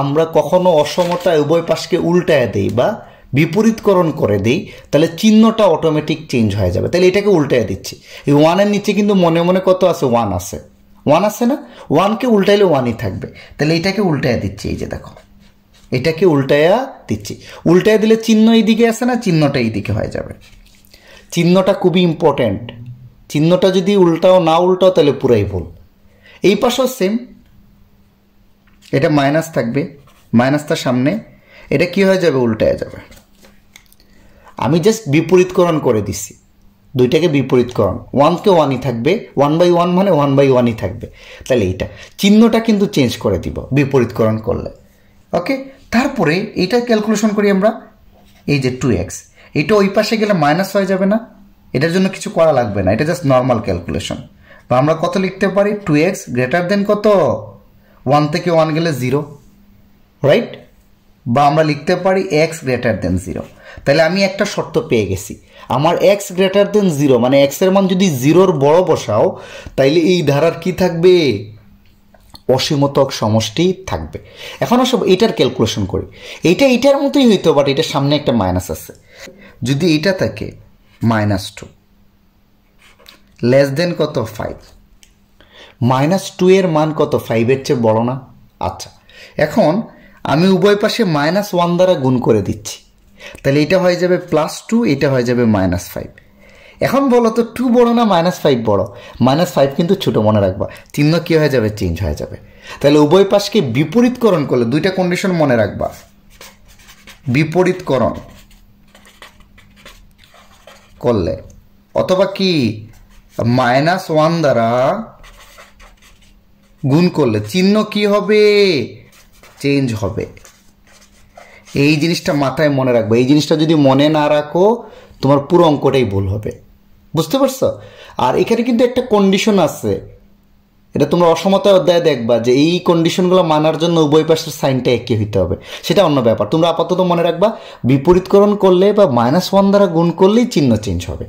আমরা কখনো অসমতা উভয় পাশকে উল্টায় দিই বা বিপরীতকরণ করে দিই তাহলে চিহ্নটা অটোমেটিক চেঞ্জ হয়ে যাবে তাহলে এটাকে উল্টায় দিচ্ছি এই ওয়ানের নিচে কিন্তু মনে মনে কত আছে ওয়ান আছে ওয়ান আছে না ওয়ানকে উল্টাইলে ওয়ানই থাকবে তাহলে এটাকে উল্টায় দিচ্ছি এই যে দেখো এটাকে উল্টায়া দিচ্ছি উল্টায় দিলে চিহ্ন এইদিকে আসে না চিহ্নটা এইদিকে হয়ে যাবে চিহ্নটা খুবই ইম্পর্ট্যান্ট চিহ্নটা যদি উল্টাও না উল্টাও তাহলে পুরাই ভুল এই পাশেও সেম এটা মাইনাস থাকবে মাইনাসটার সামনে এটা কি হয়ে যাবে উল্টায় যাবে আমি জাস্ট বিপরীতকরণ করে দিছি দুইটাকে বিপরীতকরণ ওয়ানকে ওয়ানই থাকবে ওয়ান বাই ওয়ান মানে ওয়ান বাই ওয়ানই থাকবে তাহলে এইটা চিহ্নটা কিন্তু চেঞ্জ করে দিব বিপরীতকরণ করলে ওকে তারপরে এটা ক্যালকুলেশন করি আমরা এই যে টু এক্স এটা ওই পাশে গেলে মাইনাস হয়ে যাবে না এটার জন্য কিছু করা লাগবে না এটা জাস্ট নর্মাল ক্যালকুলেশন বা আমরা কত লিখতে পারি টু এক্স গ্রেটার দেন কত ওয়ান থেকে ওয়ান গেলে জিরো রাইট বা আমরা লিখতে পারি এক্স গ্রেটার দেন জিরো তাহলে আমি একটা শর্ত পেয়ে গেছি আমার এক্স গ্রেটার দেন জিরো মানে এক্সের মান যদি জিরোর বড় বসাও তাইলে এই ধারার কি থাকবে অসীমতক সমষ্টি থাকবে এখন সব এটার ক্যালকুলেশন করি এইটা এটার মতোই হইতো বাট এটার সামনে একটা মাইনাস আছে যদি এটা থাকে মাইনাস টু লেস দেন কত ফাইভ মাইনাস টু এর মান কত ফাইভের চেয়ে বড় না আচ্ছা এখন আমি উভয় পাশে মাইনাস ওয়ান দ্বারা গুণ করে দিচ্ছি তাহলে এটা হয়ে যাবে প্লাস টু এটা হয়ে যাবে মাইনাস ফাইভ এখন বলো তো টু বড়ো না মাইনাস ফাইভ বড়ো মাইনাস ফাইভ কিন্তু ছোটো মনে রাখবা চিহ্ন কী হয়ে যাবে চেঞ্জ হয়ে যাবে তাহলে উভয় পাশকে বিপরীতকরণ করলে দুইটা কন্ডিশন মনে রাখবা বিপরীতকরণ করলে অথবা কি মাইনাস ওয়ান দ্বারা গুণ করলে চিহ্ন কি হবে চেঞ্জ হবে এই জিনিসটা মাথায় মনে রাখবে এই জিনিসটা যদি মনে না রাখো তোমার পুরো অঙ্কটাই ভুল হবে বুঝতে পারছো আর এখানে কিন্তু একটা কন্ডিশন আছে এটা তোমরা অসমতায় অধ্যায় দেখবা যে এই কন্ডিশনগুলো মানার জন্য উভয় পাশের সাইনটা একই হইতে হবে সেটা অন্য ব্যাপার তোমরা আপাতত মনে রাখবা বিপরীতকরণ করলে বা মাইনাস ওয়ান দ্বারা গুণ করলেই চিহ্ন চেঞ্জ হবে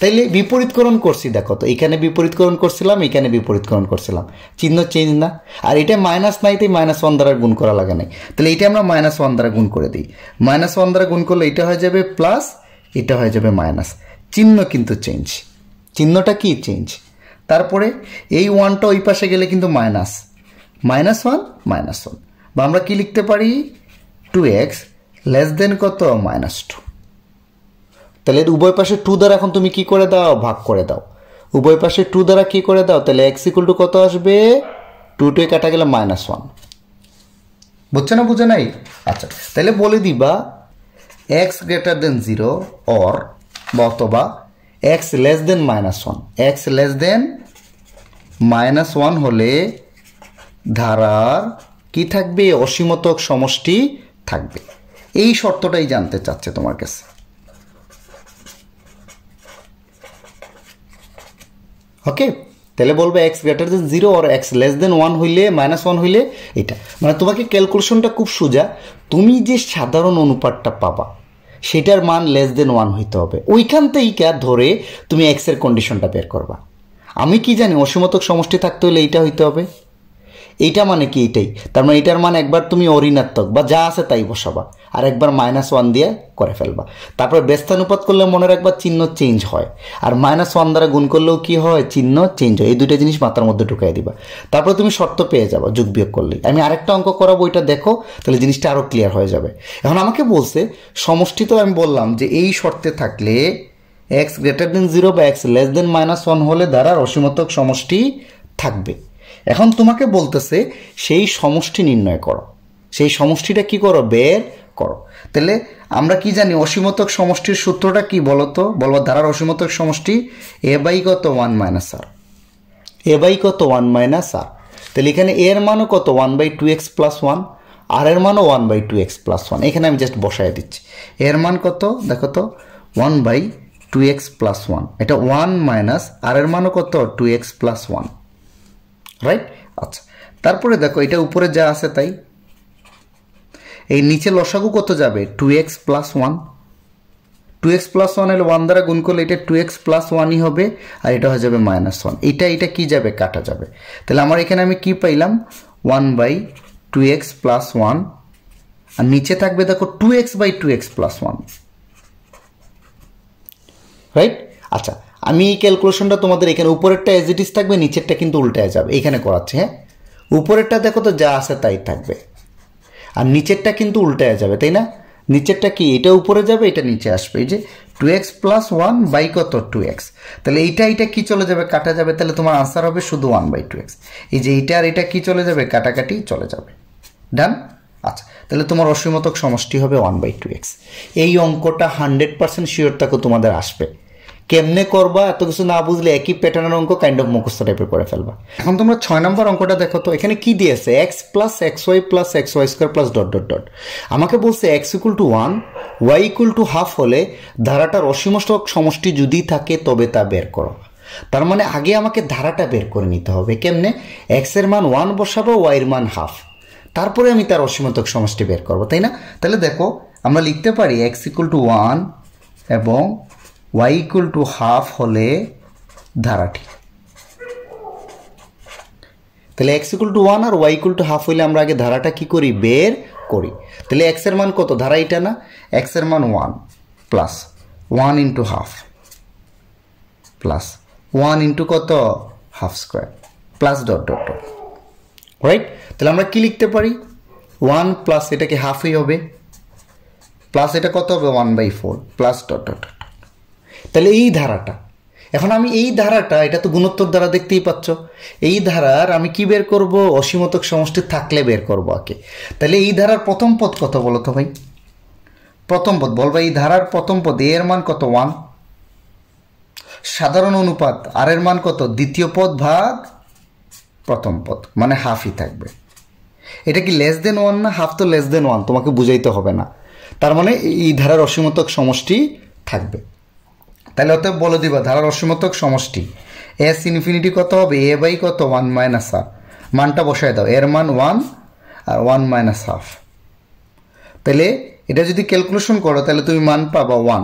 তাইলে বিপরীতকরণ করছি দেখো তো এখানে বিপরীতকরণ করছিলাম এখানে বিপরীতকরণ করছিলাম চিহ্ন চেঞ্জ না আর এটা মাইনাস নাই তাই মাইনাস ওয়ান দ্বারা গুণ করা লাগে নাই তাহলে এটা আমরা মাইনাস ওয়ান দ্বারা গুণ করে দিই মাইনাস ওয়ান দ্বারা গুণ করলে এটা হয়ে যাবে প্লাস এটা হয়ে যাবে মাইনাস চিহ্ন কিন্তু চেঞ্জ চিহ্নটা কি চেঞ্জ তারপরে এই ওয়ানটা ওই পাশে গেলে কিন্তু minus minus one minus one বা আমরা কী লিখতে পারি টু এক্স লেস দেন কত মাইনাস টু তাহলে উভয় পাশে টু দ্বারা এখন তুমি কি করে দাও ভাগ করে দাও উভয় পাশে টু দ্বারা কি করে দাও তাহলে এক্স ইকুয়াল টু কত আসবে টু টু কাটা গেলে মাইনাস ওয়ান বুঝছে না বুঝে নাই আচ্ছা তাহলে বলে দিবা x greater than zero or বা অথবা x less than minus one x less than minus one হলে ধারার কি থাকবে অসীমতক সমষ্টি থাকবে এই শর্তটাই জানতে চাচ্ছে তোমার কাছে ওকে তাহলে বলবে এক্স গ্রেটার দেন জিরো আর এক্স লেস দেন ওয়ান হইলে মাইনাস ওয়ান হইলে এটা মানে তোমাকে ক্যালকুলেশনটা খুব সোজা তুমি যে সাধারণ অনুপাতটা পাবা সেটার মান লেস দেন ওয়ান হইতে হবে ওইখান থেকেই ধরে তুমি এক্সের কন্ডিশনটা বের করবা আমি কি জানি অসীমতক সমষ্টি থাকতে হলে এইটা হইতে হবে এইটা মানে কি এইটাই তার মানে এটার মানে একবার তুমি অঋণাত্মক বা যা আছে তাই বসাবা আর একবার মাইনাস ওয়ান দিয়ে করে ফেলবা তারপর ব্যস্তানুপাত করলে মনের একবার চিহ্ন চেঞ্জ হয় আর মাইনাস ওয়ান দ্বারা গুণ করলেও কি হয় চিহ্ন চেঞ্জ হয় এই দুটো জিনিস মাথার মধ্যে ঢুকাই দিবা তারপর তুমি শর্ত পেয়ে যাবা যোগ বিয়োগ করলে আমি আরেকটা অঙ্ক করাবো ওইটা দেখো তাহলে জিনিসটা আরও ক্লিয়ার হয়ে যাবে এখন আমাকে বলছে সমষ্টি তো আমি বললাম যে এই শর্তে থাকলে এক্স গ্রেটার দেন জিরো বা x less than minus one হলে দ্বারা রসীমতক সমষ্টি থাকবে এখন তোমাকে বলতেছে সেই সমষ্টি নির্ণয় করো সেই সমষ্টিটা কি করো বের করো তাহলে আমরা কি জানি অসীমতক সমষ্টির সূত্রটা কি বলতো বলবো ধারার অসীমতক সমষ্টি এ বাই কত one minus r a by কত ওয়ান মাইনাস আর তাহলে এখানে এর মানও কত one by two x plus one r এর মানও one by two x plus one এখানে আমি জাস্ট বসায় দিচ্ছি এর মান কত দেখো তো one by two x plus one এটা ওয়ান মাইনাস আর এর মানও কত two x plus one right আচ্ছা তারপরে দেখো এটা উপরে যা আছে তাই এই নিচে লসাগু কত যাবে two x plus one two x plus ওয়ানের ওয়ান দ্বারা গুণ করলে এটা টু এক্স প্লাস ওয়ানই হবে আর এটা হয়ে যাবে মাইনাস ওয়ান এটা এটা কি যাবে কাটা যাবে তাহলে আমার এখানে আমি কি পাইলাম one by two x plus one আর নিচে থাকবে দেখো two x by two x plus one right আচ্ছা আমি এই ক্যালকুলেশনটা তোমাদের এখানে উপরেরটা এজ ইট ইস থাকবে নিচেরটা কিন্তু উল্টে যাবে এখানে করাচ্ছে হ্যাঁ উপরেরটা দেখো তো যা আছে তাই থাকবে আর নিচেরটা কিন্তু উল্টে যাবে তাই না নিচেরটা কি এটা উপরে যাবে এটা নিচে আসবে এই যে two x plus one by কত টু এক্স তাহলে এইটা এইটা কি চলে যাবে কাটা যাবে তাহলে তোমার আনসার হবে শুধু ওয়ান বাই টু এক্স এই যে এইটা আর এটা কি চলে যাবে কাটাকাটি চলে যাবে ডান আচ্ছা তাহলে তোমার অসীমতক সমষ্টি হবে ওয়ান বাই টু এক্স এই অঙ্কটা হান্ড্রেড পার্সেন্ট শিওর থাকো তোমাদের আসবে কেমনে করবা এত কিছু না বুঝলে একই প্যাটার্নের অঙ্ক কাইন্ড অফ মুখস্থ টাইপের করে ফেলবা এখন তোমরা ছয় নম্বর অঙ্কটা দেখো তো এখানে কি দিয়েছে x plus x y plus x y square plus dot dot dot আমাকে বলছে x equal to one y equal to half হলে ধারাটার অসীমষ্টক সমষ্টি যদি থাকে তবে তা বের করো তার মানে আগে আমাকে ধারাটা বের করে নিতে হবে কেমনে এক্সের মান ওয়ান বসাবো ওয়াইয়ের মান হাফ তারপরে আমি তার অসীমতক সমষ্টি বের করবো তাই না তাহলে দেখো আমরা লিখতে পারি এক্স ইকুয়াল টু ওয়ান এবং ওয়াই ইকুয়াল টু হাফ হলে ধারাটি তাহলে এক্স ইকুয়াল টু ওয়ান আর ওয়াই ইকুয়াল টু হাফ হইলে আমরা আগে ধারাটা কি করি বের করি তাহলে এক্সের মান কত ধারা এটা না এক্সের মান one plus one into half plus one into কত half square plus dot dot dot right তাহলে আমরা কি লিখতে পারি ওয়ান প্লাস এটাকে হাফই হবে প্লাস এটা কত হবে one by four plus dot dot তাহলে এই ধারাটা এখন আমি এই ধারাটা এটা তো গুণোত্তর দ্বারা দেখতেই পাচ্ছ এই ধারার আমি কি বের করব অসীমতক সমষ্টি থাকলে বের করব আকে তাহলে এই ধারার প্রথম পদ কত বলো তো ভাই প্রথম পদ বলবা এই ধারার প্রথম পদ এর মান কত ওয়ান সাধারণ অনুপাত আর এর মান কত দ্বিতীয় পদ ভাগ প্রথম পদ মানে হাফই থাকবে এটা কি লেস দেন ওয়ান না হাফ তো লেস দেন ওয়ান তোমাকে বুঝাইতে হবে না তার মানে এই ধারার অসীমতক সমষ্টি থাকবে তাহলে অতএব বলে দিবা ধারার অসীমতক সমষ্টি এস ইনফিনিটি কত হবে এ বাই কত ওয়ান মাইনাস হাফ মানটা বসায় দাও এর মান ওয়ান আর ওয়ান মাইনাস হাফ তাহলে এটা যদি ক্যালকুলেশন করো তাহলে তুমি মান পাবা ওয়ান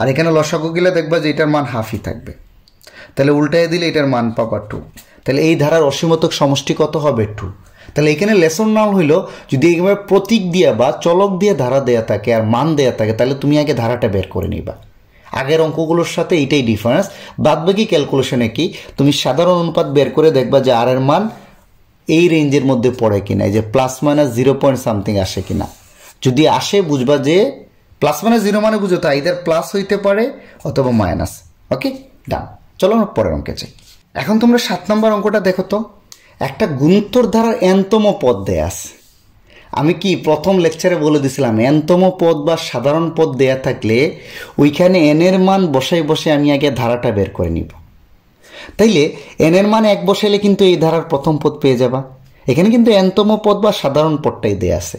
আর এখানে লসাগু গেলে দেখবা যে এটার মান হাফই থাকবে তাহলে উল্টায় দিলে এটার মান পাবা টু তাহলে এই ধারার অসীমতক সমষ্টি কত হবে টু তাহলে এখানে লেসন নাম হইল যদি এইভাবে প্রতীক দিয়ে বা চলক দিয়ে ধারা দেয়া থাকে আর মান দেয়া থাকে তাহলে তুমি আগে ধারাটা বের করে নিবা আগের অঙ্কগুলোর সাথে এটাই ডিফারেন্স বাদবাকি ক্যালকুলেশনে কি তুমি সাধারণ অনুপাত বের করে দেখবা যে আর এর মান এই রেঞ্জের মধ্যে পড়ে কিনা যে plus minus zero point something আসে কিনা যদি আসে বুঝবা যে প্লাস মাইনাস জিরো মানে বুঝো তা ইদার প্লাস হইতে পারে অথবা মাইনাস ওকে ডান চলো আমরা পরের অঙ্কে চাই এখন তোমরা সাত নম্বর অঙ্কটা দেখো তো একটা গুণোত্তর ধারার এনতম পদ দেয়া আছে আমি কি প্রথম লেকচারে বলে দিছিলাম এনতম পদ বা সাধারণ পদ দেয়া থাকলে ওইখানে এনের মান বসাই বসে আমি আগে ধারাটা বের করে নিব তাইলে এনের মান এক বসাইলে কিন্তু এই ধারার প্রথম পদ পেয়ে যাবা এখানে কিন্তু এনতম পদ বা সাধারণ পদটাই দেয়া আছে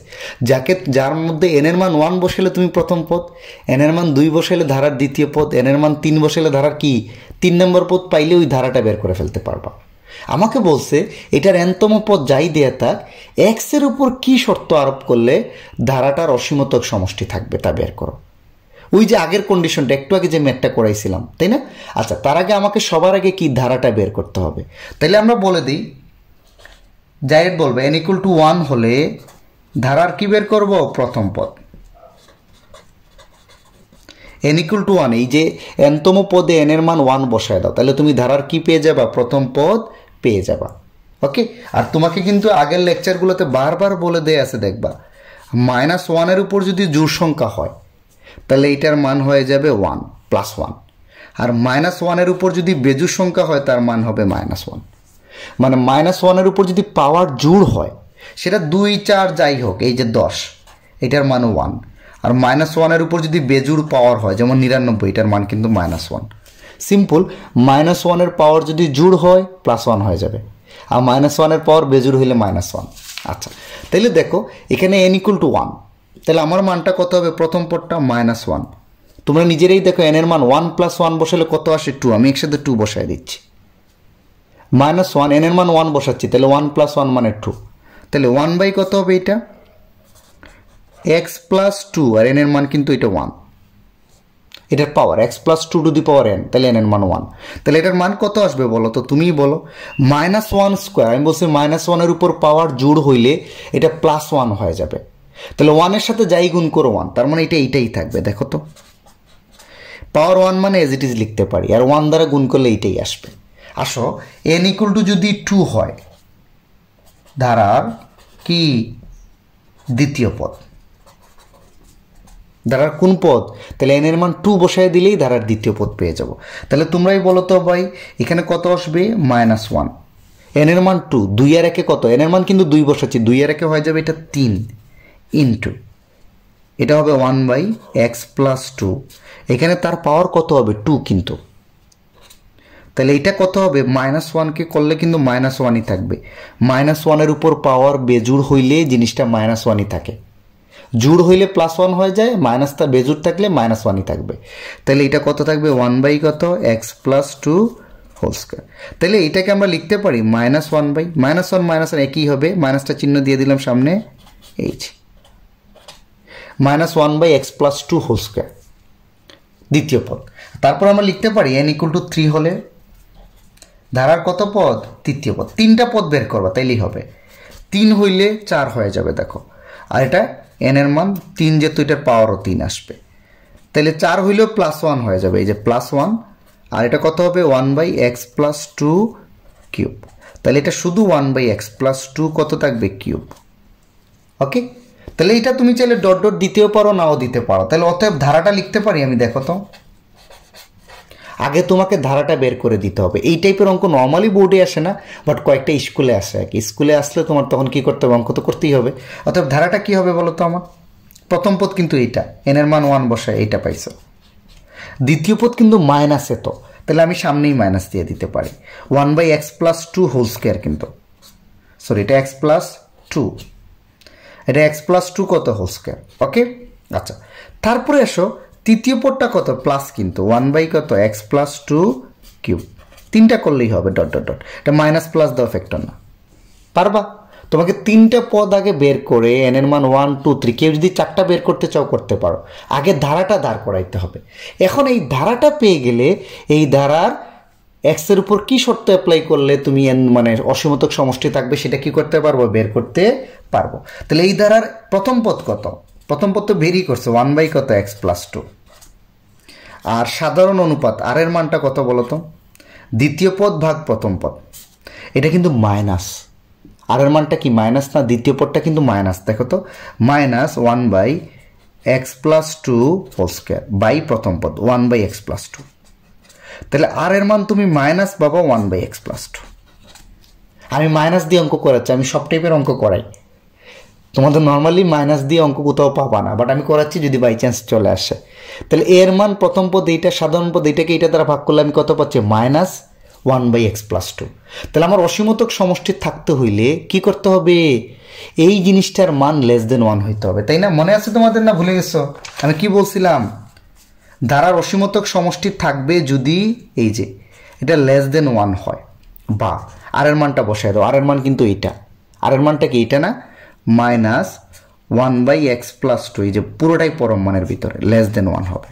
যাকে যার মধ্যে এনের মান ওয়ান বসাইলে তুমি প্রথম পদ এনের মান দুই বসাইলে ধারার দ্বিতীয় পদ এনের মান তিন বসাইলে ধারার কি তিন নম্বর পদ পাইলে ওই ধারাটা বের করে ফেলতে পারবা আমাকে বলছে এটার এনতম পদ যাই দেয়া থাক এক্সের উপর কি শর্ত আরোপ করলে ধারাটার অসীমতক সমষ্টি থাকবে তা বের করো ওই যে আগের কন্ডিশনটা একটু আগে যে ম্যাটটা করাইছিলাম তাই না আচ্ছা তার আগে আমাকে সবার আগে কি ধারাটা বের করতে হবে তাহলে আমরা বলে দিই যাই বলবে এন ইকুয়াল টু ওয়ান হলে ধারার কি বের করব প্রথম পদ এন ইকুয়াল টু ওয়ান এই যে এনতম পদে এনের মান ওয়ান বসায় দাও তাহলে তুমি ধারার কি পেয়ে যাবা প্রথম পদ পেয়ে যাবা ওকে আর তোমাকে কিন্তু আগের লেকচারগুলোতে বারবার বলে দেয়া আছে দেখবা মাইনাস ওয়ানের উপর যদি জোর সংখ্যা হয় তাহলে এটার মান হয়ে যাবে ওয়ান প্লাস ওয়ান আর মাইনাস ওয়ানের উপর যদি বেজুর সংখ্যা হয় তার মান হবে মাইনাস ওয়ান মানে মাইনাস ওয়ানের উপর যদি পাওয়ার জোর হয় সেটা দুই চার যাই হোক এই যে দশ এটার মান ওয়ান আর মাইনাস ওয়ানের উপর যদি বেজুর পাওয়ার হয় যেমন নিরানব্বই এটার মান কিন্তু মাইনাস ওয়ান সিম্পল মাইনাস ওয়ানের পাওয়ার যদি জুড় হয় প্লাস ওয়ান হয়ে যাবে আর মাইনাস ওয়ানের পাওয়ার বেজুড় হইলে মাইনাস ওয়ান আচ্ছা তাহলে দেখো এখানে এন ইকুয়াল টু ওয়ান তাহলে আমার মানটা কত হবে প্রথম পদটা মাইনাস ওয়ান তোমরা নিজেরাই দেখো এনের মান ওয়ান প্লাস ওয়ান বসালে কত আসে টু আমি একসাথে টু বসায় দিচ্ছি মাইনাস ওয়ান এনের মান ওয়ান বসাচ্ছি তাহলে ওয়ান প্লাস ওয়ান মানে টু তাহলে ওয়ান বাই কত হবে এটা এক্স প্লাস টু আর এনের মান কিন্তু এটা ওয়ান এটার power x plus two to the power n তাহলে এন এর মান ওয়ান তাহলে এটার মান কত আসবে বলো তো তুমি বলো মাইনাস ওয়ান স্কোয়ার আমি বলছি মাইনাস ওয়ানের উপর পাওয়ার জোর হইলে এটা প্লাস ওয়ান হয়ে যাবে তাহলে ওয়ানের সাথে যাই গুণ করো ওয়ান তার মানে এটা এইটাই থাকবে দেখো তো পাওয়ার ওয়ান মানে এজ ইট ইজ লিখতে পারি আর ওয়ান দ্বারা গুণ করলে এইটাই আসবে আসো এন ইকুয়াল টু যদি টু হয় ধারার কি দ্বিতীয় পদ ধারার কোন পদ তাহলে এনের মান টু বসাই দিলেই ধারার দ্বিতীয় পদ পেয়ে যাব তাহলে তোমরাই বলো তো ভাই এখানে কত আসবে মাইনাস ওয়ান এনের মান টু দুই আর একে কত এনের মান কিন্তু দুই বসাচ্ছি দুই আর একে হয়ে যাবে এটা তিন ইন্টু এটা হবে one by x plus two এখানে তার পাওয়ার কত হবে টু কিন্তু তাহলে এটা কত হবে মাইনাস ওয়ানকে করলে কিন্তু মাইনাস ওয়ানই থাকবে মাইনাস ওয়ানের উপর পাওয়ার বেজুর হইলে জিনিসটা মাইনাস ওয়ানই থাকে জুড় হইলে প্লাস ওয়ান হয়ে যায় মাইনাসটা বেজুর থাকলে মাইনাস ওয়ানই থাকবে তাহলে এটা কত থাকবে ওয়ান বাই কত x plus two whole square তাহলে এটাকে আমরা লিখতে পারি minus one by minus one minus one একই হবে মাইনাসটা চিহ্ন দিয়ে দিলাম সামনে এইচ minus one by x plus two whole square দ্বিতীয় পদ তারপর আমরা লিখতে পারি এন ইকুয়াল টু থ্রি হলে ধারার কত পদ তৃতীয় পদ তিনটা পদ বের করবা তাইলেই হবে তিন হইলে চার হয়ে যাবে দেখো আর এটা এনের মান তিন যেহেতু এটার পাওয়ারও তিন আসবে তাহলে চার হইলেও প্লাস ওয়ান হয়ে যাবে এই যে প্লাস ওয়ান আর এটা কত হবে one by x plus two cube তাহলে এটা শুধু one by x plus two কত থাকবে কিউব ওকে তাহলে এটা তুমি চাইলে ডট ডট দিতেও পারো নাও দিতে পারো তাহলে অতএব ধারাটা লিখতে পারি আমি দেখো তো আগে তোমাকে ধারাটা বের করে দিতে হবে এই টাইপের অঙ্ক নর্মালি বোর্ডে আসে না বাট কয়েকটা স্কুলে আসে আর কি স্কুলে আসলে তোমার তখন কি করতে হবে অঙ্ক তো করতেই হবে অর্থাৎ ধারাটা কি হবে বলো তো আমার প্রথম পদ কিন্তু এইটা এনের মান ওয়ান বসায় এইটা পাইছো দ্বিতীয় পদ কিন্তু মাইনাস এত তাহলে আমি সামনেই মাইনাস দিয়ে দিতে পারি one by x plus two whole square কিন্তু সরি এটা এক্স প্লাস টু এটা এক্স প্লাস টু কত হোল স্কোয়ার ওকে আচ্ছা তারপরে এসো তৃতীয় পদটা কত প্লাস কিন্তু ওয়ান বাই কত এক্স প্লাস টু কিউব তিনটা করলেই হবে ডট ডট ডট এটা মাইনাস প্লাস দেওয়া ফ্যাক্টর না পারবা তোমাকে তিনটা পদ আগে বের করে এন এর মান ওয়ান টু থ্রি কেউ যদি চারটা বের করতে চাও করতে পারো আগে ধারাটা দাঁড় করাইতে হবে এখন এই ধারাটা পেয়ে গেলে এই ধারার এক্সের উপর কী শর্ত অ্যাপ্লাই করলে তুমি এন মানে অসীমতক সমষ্টি থাকবে সেটা কি করতে পারবো বের করতে পারবো তাহলে এই ধারার প্রথম পদ কত প্রথম পথ তো ভেরি করছে ওয়ান বাই কত এক্স প্লাস টু আর সাধারণ অনুপাত আর এর মানটা কত বলতো দ্বিতীয় পদ ভাগ প্রথম পদ এটা কিন্তু মাইনাস আর এর মানটা কি মাইনাস না দ্বিতীয় পদটা কিন্তু মাইনাস দেখো তো minus one by x plus two whole square by প্রথম পদ one by x plus two তাহলে আর এর মান তুমি মাইনাস বাবা one by x plus two আমি মাইনাস দিয়ে অঙ্ক করাচ্ছি আমি সব টাইপের অঙ্ক করাই তোমাদের নর্মালি মাইনাস দিয়ে অঙ্ক কোথাও পাবা না বাট আমি করাচ্ছি যদি বাই চান্স চলে আসে তাহলে এর মান প্রথম পদ এইটা সাধারণ পদ এইটাকে এইটা দ্বারা ভাগ করলে আমি কত পাচ্ছি minus one by x plus two তাহলে আমার অসীমতক সমষ্টি থাকতে হইলে কি করতে হবে এই জিনিসটার মান লেস দেন ওয়ান হইতে হবে তাই না মনে আছে তোমাদের না ভুলে গেছো আমি কি বলছিলাম ধারার অসীমতক সমষ্টি থাকবে যদি এই যে এটা লেস দেন ওয়ান হয় বা আরের মানটা বসায় দাও আর এর মান কিন্তু এইটা আরের মানটা কি এইটা না minus one by x plus two এই যে পুরোটাই পরম মানের ভিতরে লেস দেন ওয়ান হবে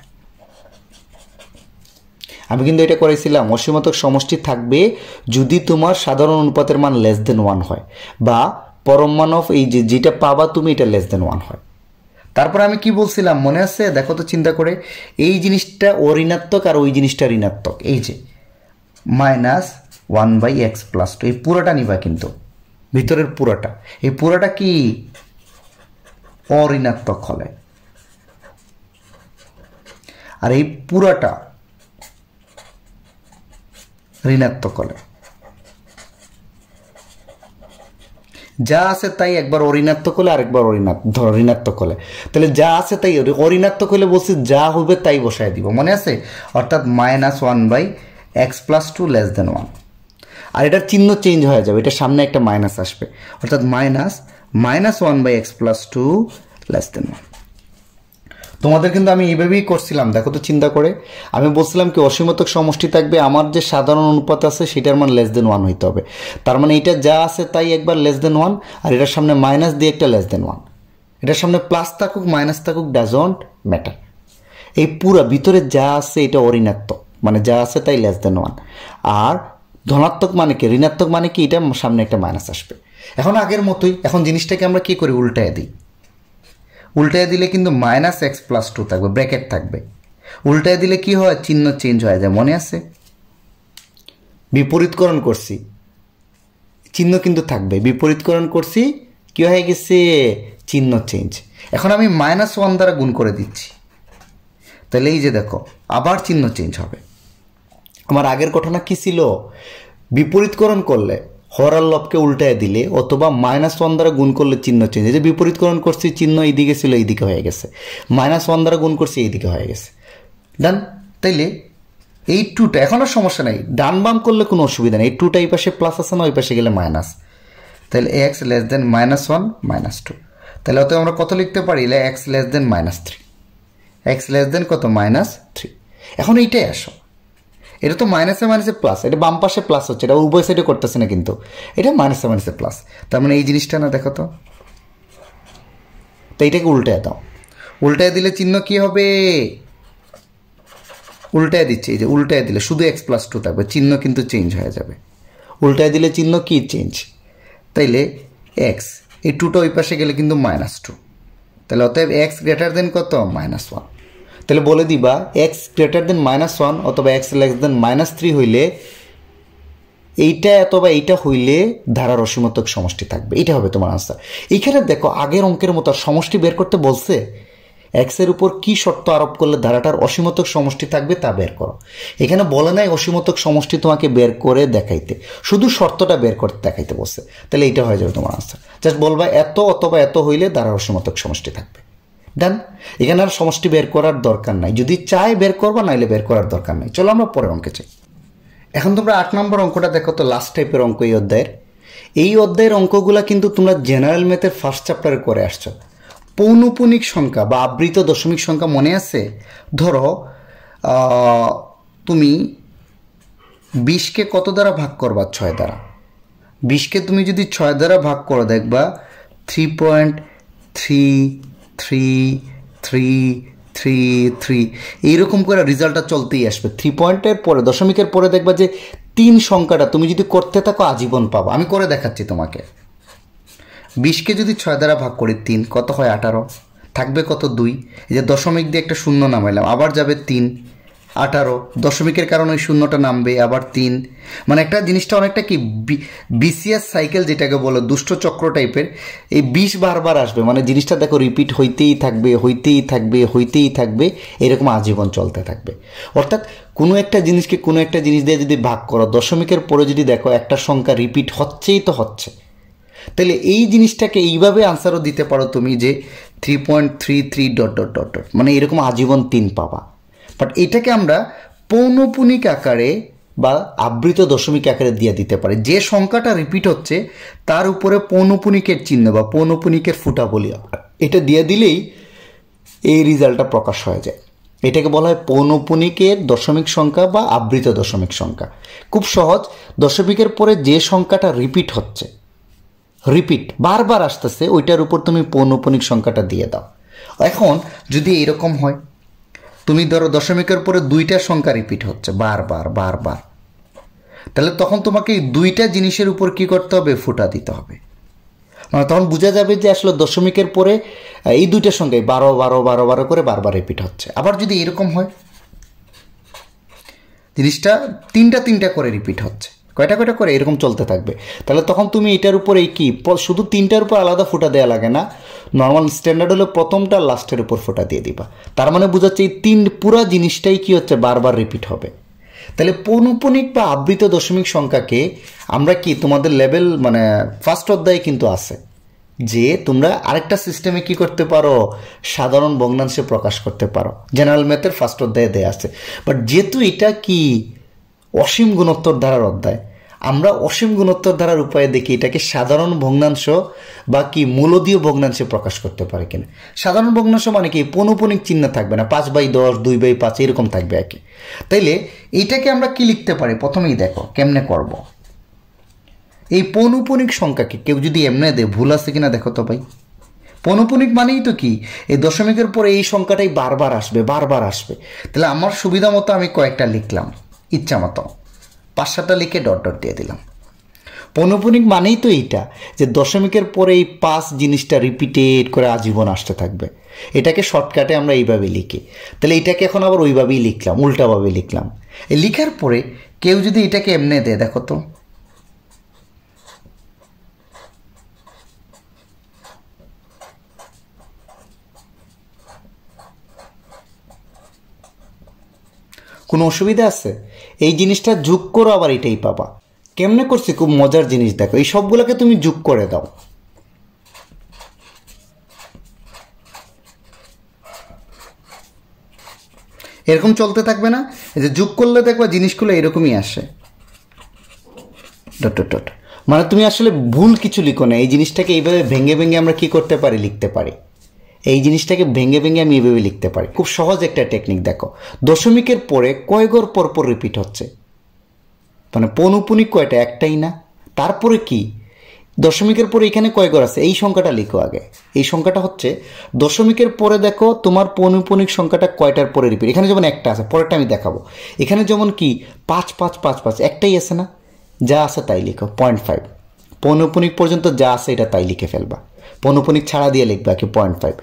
আমি কিন্তু এটা করেছিলাম অসীমতক সমষ্টি থাকবে যদি তোমার সাধারণ অনুপাতের মান লেস দেন ওয়ান হয় বা পরম মান অফ এই যে যেটা পাবা তুমি এটা লেস দেন ওয়ান হয় তারপরে আমি কি বলছিলাম মনে আছে দেখো তো চিন্তা করে এই জিনিসটা ও ঋণাত্মক আর ওই জিনিসটা ঋণাত্মক এই যে minus one by x plus two এই পুরোটা নিবা কিন্তু ভিতরের পুরাটা এই পুরাটা কি অঋণাত্মক হলে আর এই পুরাটা ঋণাত্মক হলে যা আছে তাই একবার অঋণাত্মক হলে আরেকবার ধর ঋণাত্মক হলে তাহলে যা আছে তাই অঋণাত্মক হলে বলছি যা হবে তাই বসায় দিব মনে আছে অর্থাৎ minus one by x plus two less than one আর এটার চিহ্ন চেঞ্জ হয়ে যাবে এটার সামনে একটা মাইনাস আসবে অর্থাৎ minus minus one by x plus two less than one তোমাদের কিন্তু আমি এইভাবেই করছিলাম দেখো তো চিন্তা করে আমি বলছিলাম কি অসীমতক সমষ্টি থাকবে আমার যে সাধারণ অনুপাত আছে সেটার মান লেস দেন ওয়ান হইতে হবে তার মানে এটা যা আছে তাই একবার লেস দেন ওয়ান আর এটার সামনে মাইনাস দিয়ে একটা লেস দেন ওয়ান এটার সামনে প্লাস থাকুক মাইনাস থাকুক ডাজন্ট ম্যাটার এই পুরা ভিতরে যা আছে এটা অরিণাত্মক মানে যা আছে তাই লেস দেন ওয়ান আর ধনাত্মক মানে কি ঋণাত্মক মানে কি এটা সামনে একটা মাইনাস আসবে এখন আগের মতোই এখন জিনিসটাকে আমরা কি করি উল্টায় দিই উল্টায় দিলে কিন্তু মাইনাস এক্স প্লাস টু থাকবে ব্র্যাকেট থাকবে উল্টায় দিলে কি হয় চিহ্ন চেঞ্জ হয়ে যায় মনে আছে বিপরীতকরণ করছি চিহ্ন কিন্তু থাকবে বিপরীতকরণ করছি কী হয়ে গেছে চিহ্ন চেঞ্জ এখন আমি মাইনাস ওয়ান দ্বারা গুণ করে দিচ্ছি তাহলে এই যে দেখো আবার চিহ্ন চেঞ্জ হবে আমার আগের ঘটনা কী ছিল বিপরীতকরণ করলে হরার লবকে উল্টায় দিলে অথবা মাইনাস ওয়ান দ্বারা গুণ করলে চিহ্ন চেঞ্জ যে বিপরীতকরণ করছি চিহ্ন এইদিকে ছিল এইদিকে হয়ে গেছে মাইনাস ওয়ান দ্বারা গুণ করছি এইদিকে হয়ে গেছে ডান তাইলে এই টুটা এখন আর সমস্যা নাই ডান বাম করলে কোনো অসুবিধা নেই এই টুটা এই পাশে প্লাস আছে না ওই পাশে গেলে মাইনাস তাহলে x less than minus one minus two তাহলে অত আমরা কত লিখতে পারি x less than minus three x less than কত মাইনাস থ্রি এখন এইটাই আসো এটা তো মাইনাসে মাইনাসে প্লাস এটা বাম পাশে প্লাস হচ্ছে এটা উভয় সাইডে করতেছে না কিন্তু এটা মাইনাসে মাইনাসে প্লাস তার মানে এই জিনিসটা না দেখো তো তো এইটাকে উল্টায় দাও উল্টায় দিলে চিহ্ন কি হবে উল্টায় দিচ্ছে এই যে উল্টায় দিলে শুধু এক্স প্লাস টু থাকবে চিহ্ন কিন্তু চেঞ্জ হয়ে যাবে উল্টায় দিলে চিহ্ন কি চেঞ্জ তাইলে এক্স এই টুটা ওই পাশে গেলে কিন্তু মাইনাস টু তাহলে অতএব এক্স গ্রেটার দেন কত মাইনাস ওয়ান তাহলে বলে দিবা x greater than minus one অথবা x less than minus three হইলে এইটা অথবা এইটা হইলে ধারার অসীমতক সমষ্টি থাকবে এটা হবে তোমার আনসার এখানে দেখো আগের অঙ্কের মতো সমষ্টি বের করতে বলছে এক্সের উপর কি শর্ত আরোপ করলে ধারাটার অসীমতক সমষ্টি থাকবে তা বের করো এখানে বলে নাই অসীমতক সমষ্টি তোমাকে বের করে দেখাইতে শুধু শর্তটা বের করতে দেখাইতে বলছে তাহলে এটা হয়ে যাবে তোমার আনসার জাস্ট বলবা এত অথবা এত হইলে ধারার অসীমতক সমষ্টি থাকবে ডান এখানে আর সমষ্টি বের করার দরকার নাই যদি চাই বের করবা নাইলে বের করার দরকার নাই চলো আমরা পরের অঙ্কে চাই এখন তোমরা আট নম্বর অঙ্কটা দেখো তো লাস্ট টাইপের অঙ্ক এই অধ্যায়ের এই অধ্যায়ের অঙ্কগুলা কিন্তু তোমরা জেনারেল ম্যাথের ফার্স্ট চ্যাপ্টারে করে আসছো পৌনপুনিক সংখ্যা বা আবৃত দশমিক সংখ্যা মনে আছে ধরো তুমি বিশকে কত দ্বারা ভাগ করবা ছয় দ্বারা বিশকে তুমি যদি ছয় দ্বারা ভাগ করো দেখবা three point three three three three three এইরকম করে রেজাল্টটা চলতেই আসবে থ্রি পয়েন্টের পরে দশমিকের পরে দেখবা যে তিন সংখ্যাটা তুমি যদি করতে থাকো আজীবন পাবো আমি করে দেখাচ্ছি তোমাকে বিশকে যদি ছয় দ্বারা ভাগ করি তিন কত হয় আঠারো থাকবে কত দুই এই যে দশমিক দিয়ে একটা শূন্য নামাইলাম আবার যাবে তিন আঠারো দশমিকের কারণে ওই শূন্যটা নামবে আবার তিন মানে একটা জিনিসটা অনেকটা কি বিসিএস সাইকেল যেটাকে বলো দুষ্ট চক্র টাইপের এই বিষ বারবার আসবে মানে জিনিসটা দেখো রিপিট হইতেই থাকবে হইতেই থাকবে হইতেই থাকবে এরকম আজীবন চলতে থাকবে অর্থাৎ কোনো একটা জিনিসকে কোনো একটা জিনিস দিয়ে যদি ভাগ করো দশমিকের পরে যদি দেখো একটা সংখ্যা রিপিট হচ্ছেই তো হচ্ছে তাহলে এই জিনিসটাকে এইভাবে আনসারও দিতে পারো তুমি যে three point three three dot dot dot dot মানে এরকম আজীবন তিন পাবা বাট এটাকে আমরা পৌনপুনিক আকারে বা আবৃত দশমিক আকারে দিয়ে দিতে পারে যে সংখ্যাটা রিপিট হচ্ছে তার উপরে পৌনপুনিকের চিহ্ন বা পৌনপুনিকের ফুটা বলি এটা দিয়ে দিলেই এই রেজাল্টটা প্রকাশ হয়ে যায় এটাকে বলা হয় পৌনপুনিকের দশমিক সংখ্যা বা আবৃত দশমিক সংখ্যা খুব সহজ দশমিকের পরে যে সংখ্যাটা রিপিট হচ্ছে রিপিট বারবার আসতেছে ওইটার উপর তুমি পৌনপুনিক সংখ্যাটা দিয়ে দাও এখন যদি এরকম হয় তুমি ধরো দশমিকের পরে দুইটা সংখ্যা রিপিট হচ্ছে বারবার বারবার তাহলে তখন তোমাকে এই দুইটা জিনিসের উপর কি করতে হবে ফুটা দিতে হবে মানে তখন বোঝা যাবে যে আসলে দশমিকের পরে এই দুইটার সংখ্যায় বারো বারো বারো বারো করে বারবার রিপিট হচ্ছে আবার যদি এরকম হয় জিনিসটা তিনটা তিনটা করে রিপিট হচ্ছে কয়টা কয়টা করে এরকম চলতে থাকবে তাহলে তখন তুমি এটার উপরে কি শুধু তিনটার উপর আলাদা ফুটা দেওয়া লাগে না নর্মাল স্ট্যান্ডার্ড হলে প্রথমটা লাস্টের উপর ফোটা দিয়ে দিবা তার মানে বোঝাচ্ছে এই তিন পুরা জিনিসটাই কি হচ্ছে বারবার রিপিট হবে তাহলে পৌনপনিক বা আবৃত দশমিক সংখ্যাকে আমরা কি তোমাদের লেভেল মানে ফার্স্ট অধ্যায়ে কিন্তু আসে যে তোমরা আরেকটা সিস্টেমে কি করতে পারো সাধারণ ভগ্নাংশে প্রকাশ করতে পারো জেনারেল ম্যাথের ফার্স্ট অধ্যায়ে দেয়া আছে বাট যেহেতু এটা কি অসীম গুণোত্তর ধারার অধ্যায় আমরা অসীম গুণোত্তর ধারার উপায়ে দেখি এটাকে সাধারণ ভগ্নাংশ বা কি মূলদীয় ভগ্নাংশে প্রকাশ করতে পারে কিনা সাধারণ ভগ্নাংশ মানে কি পনুপনিক চিহ্ন থাকবে না পাঁচ বাই দশ দুই বাই পাঁচ এরকম থাকবে আর কি তাইলে এইটাকে আমরা কি লিখতে পারি প্রথমেই দেখো কেমনে করব। এই পনুপনিক সংখ্যাকে কেউ যদি এমনে দেয় ভুল আছে কিনা দেখো তো ভাই পনপনিক মানেই তো কি এই দশমিকের পরে এই সংখ্যাটাই বারবার আসবে বারবার আসবে তাহলে আমার সুবিধা মতো আমি কয়েকটা লিখলাম ইচ্ছা মতো পাঁচশাটা লিখে ডট ডট দিয়ে দিলাম পনপনিক মানেই তো এইটা যে দশমিকের পরে এই পাস জিনিসটা রিপিটেড করে আজীবন আসতে থাকবে এটাকে শর্টকাটে আমরা এইভাবে লিখি তাহলে এটাকে এখন আবার ওইভাবেই লিখলাম উল্টাভাবে লিখলাম লিখার পরে কেউ যদি এটাকে এমনি দেয় দেখো তো কোনো অসুবিধা আছে এই জিনিসটা যোগ করো আবার এটাই পাবা কেমনে করছি খুব মজার জিনিস দেখো এই সবগুলোকে তুমি যোগ করে দাও এরকম চলতে থাকবে না যে যোগ করলে দেখবা জিনিসগুলো এরকমই আসে ডট ডট মানে তুমি আসলে ভুল কিছু লিখো না এই জিনিসটাকে এইভাবে ভেঙে ভেঙে আমরা কি করতে পারি লিখতে পারি এই জিনিসটাকে ভেঙে ভেঙে আমি এভাবে লিখতে পারি খুব সহজ একটা টেকনিক দেখো দশমিকের পরে কয়েকর পর পরপর রিপিট হচ্ছে মানে পনুপুনি কয়টা একটাই না তারপরে কি দশমিকের পরে এখানে কয় ঘর আছে এই সংখ্যাটা লিখো আগে এই সংখ্যাটা হচ্ছে দশমিকের পরে দেখো তোমার পনুপনিক সংখ্যাটা কয়টার পরে রিপিট এখানে যেমন একটা আছে পরেরটা আমি দেখাবো এখানে যেমন কি পাঁচ পাঁচ পাঁচ পাঁচ একটাই আছে না যা আছে তাই লিখো পয়েন্ট ফাইভ পনুপনিক পর্যন্ত যা আছে এটা তাই লিখে ফেলবা পনুপনিক ছাড়া দিয়ে লিখবা কি পয়েন্ট ফাইভ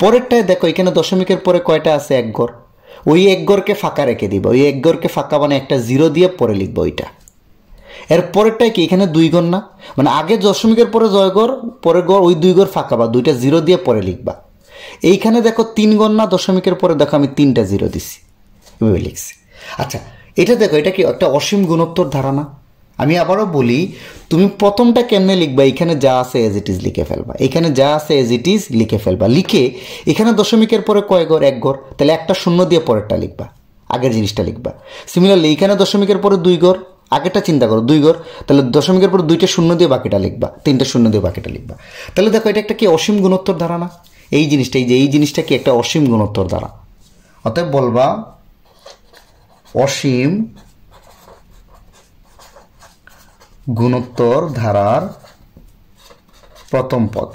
পরেরটায় দেখো এখানে দশমিকের পরে কয়টা আছে এক ঘর ওই এক ঘরকে ফাঁকা রেখে দিবা ওই এক ঘরকে ফাঁকা মানে একটা জিরো দিয়ে পরে লিখব ওইটা এর পরেরটায় কি এখানে দুই গড় না মানে আগে দশমিকের পরে জয়গড় পরে গড় ওই দুই গড় ফাঁকা বা দুইটা জিরো দিয়ে পরে লিখবা এইখানে দেখো তিন গড় না দশমিকের পরে দেখো আমি তিনটা জিরো দিছি এভাবে লিখছি আচ্ছা এটা দেখো এটা কি একটা অসীম গুণোত্তর ধারণা আমি আবারও বলি তুমি প্রথমটা কেমনে লিখবা এখানে যা আছে এজ ইট ইজ লিখে ফেলবা এখানে যা আছে এজ ইট ইজ লিখে ফেলবা লিখে এখানে দশমিকের পরে কয় ঘর এক ঘর তাহলে একটা শূন্য দিয়ে পরেরটা লিখবা আগের জিনিসটা লিখবা সিমিলারলি এখানে দশমিকের পরে দুই ঘর আগেরটা চিন্তা করো দুই ঘর তাহলে দশমিকের পর দুইটা শূন্য দিয়ে বাকিটা লিখবা তিনটা শূন্য দিয়ে বাকিটা লিখবা তাহলে দেখো এটা একটা কি অসীম গুণোত্তর না এই জিনিসটা এই যে এই জিনিসটা কি একটা অসীম গুণোত্তর ধারা অতএব বলবা অসীম গুণোত্তর ধারার প্রথম পদ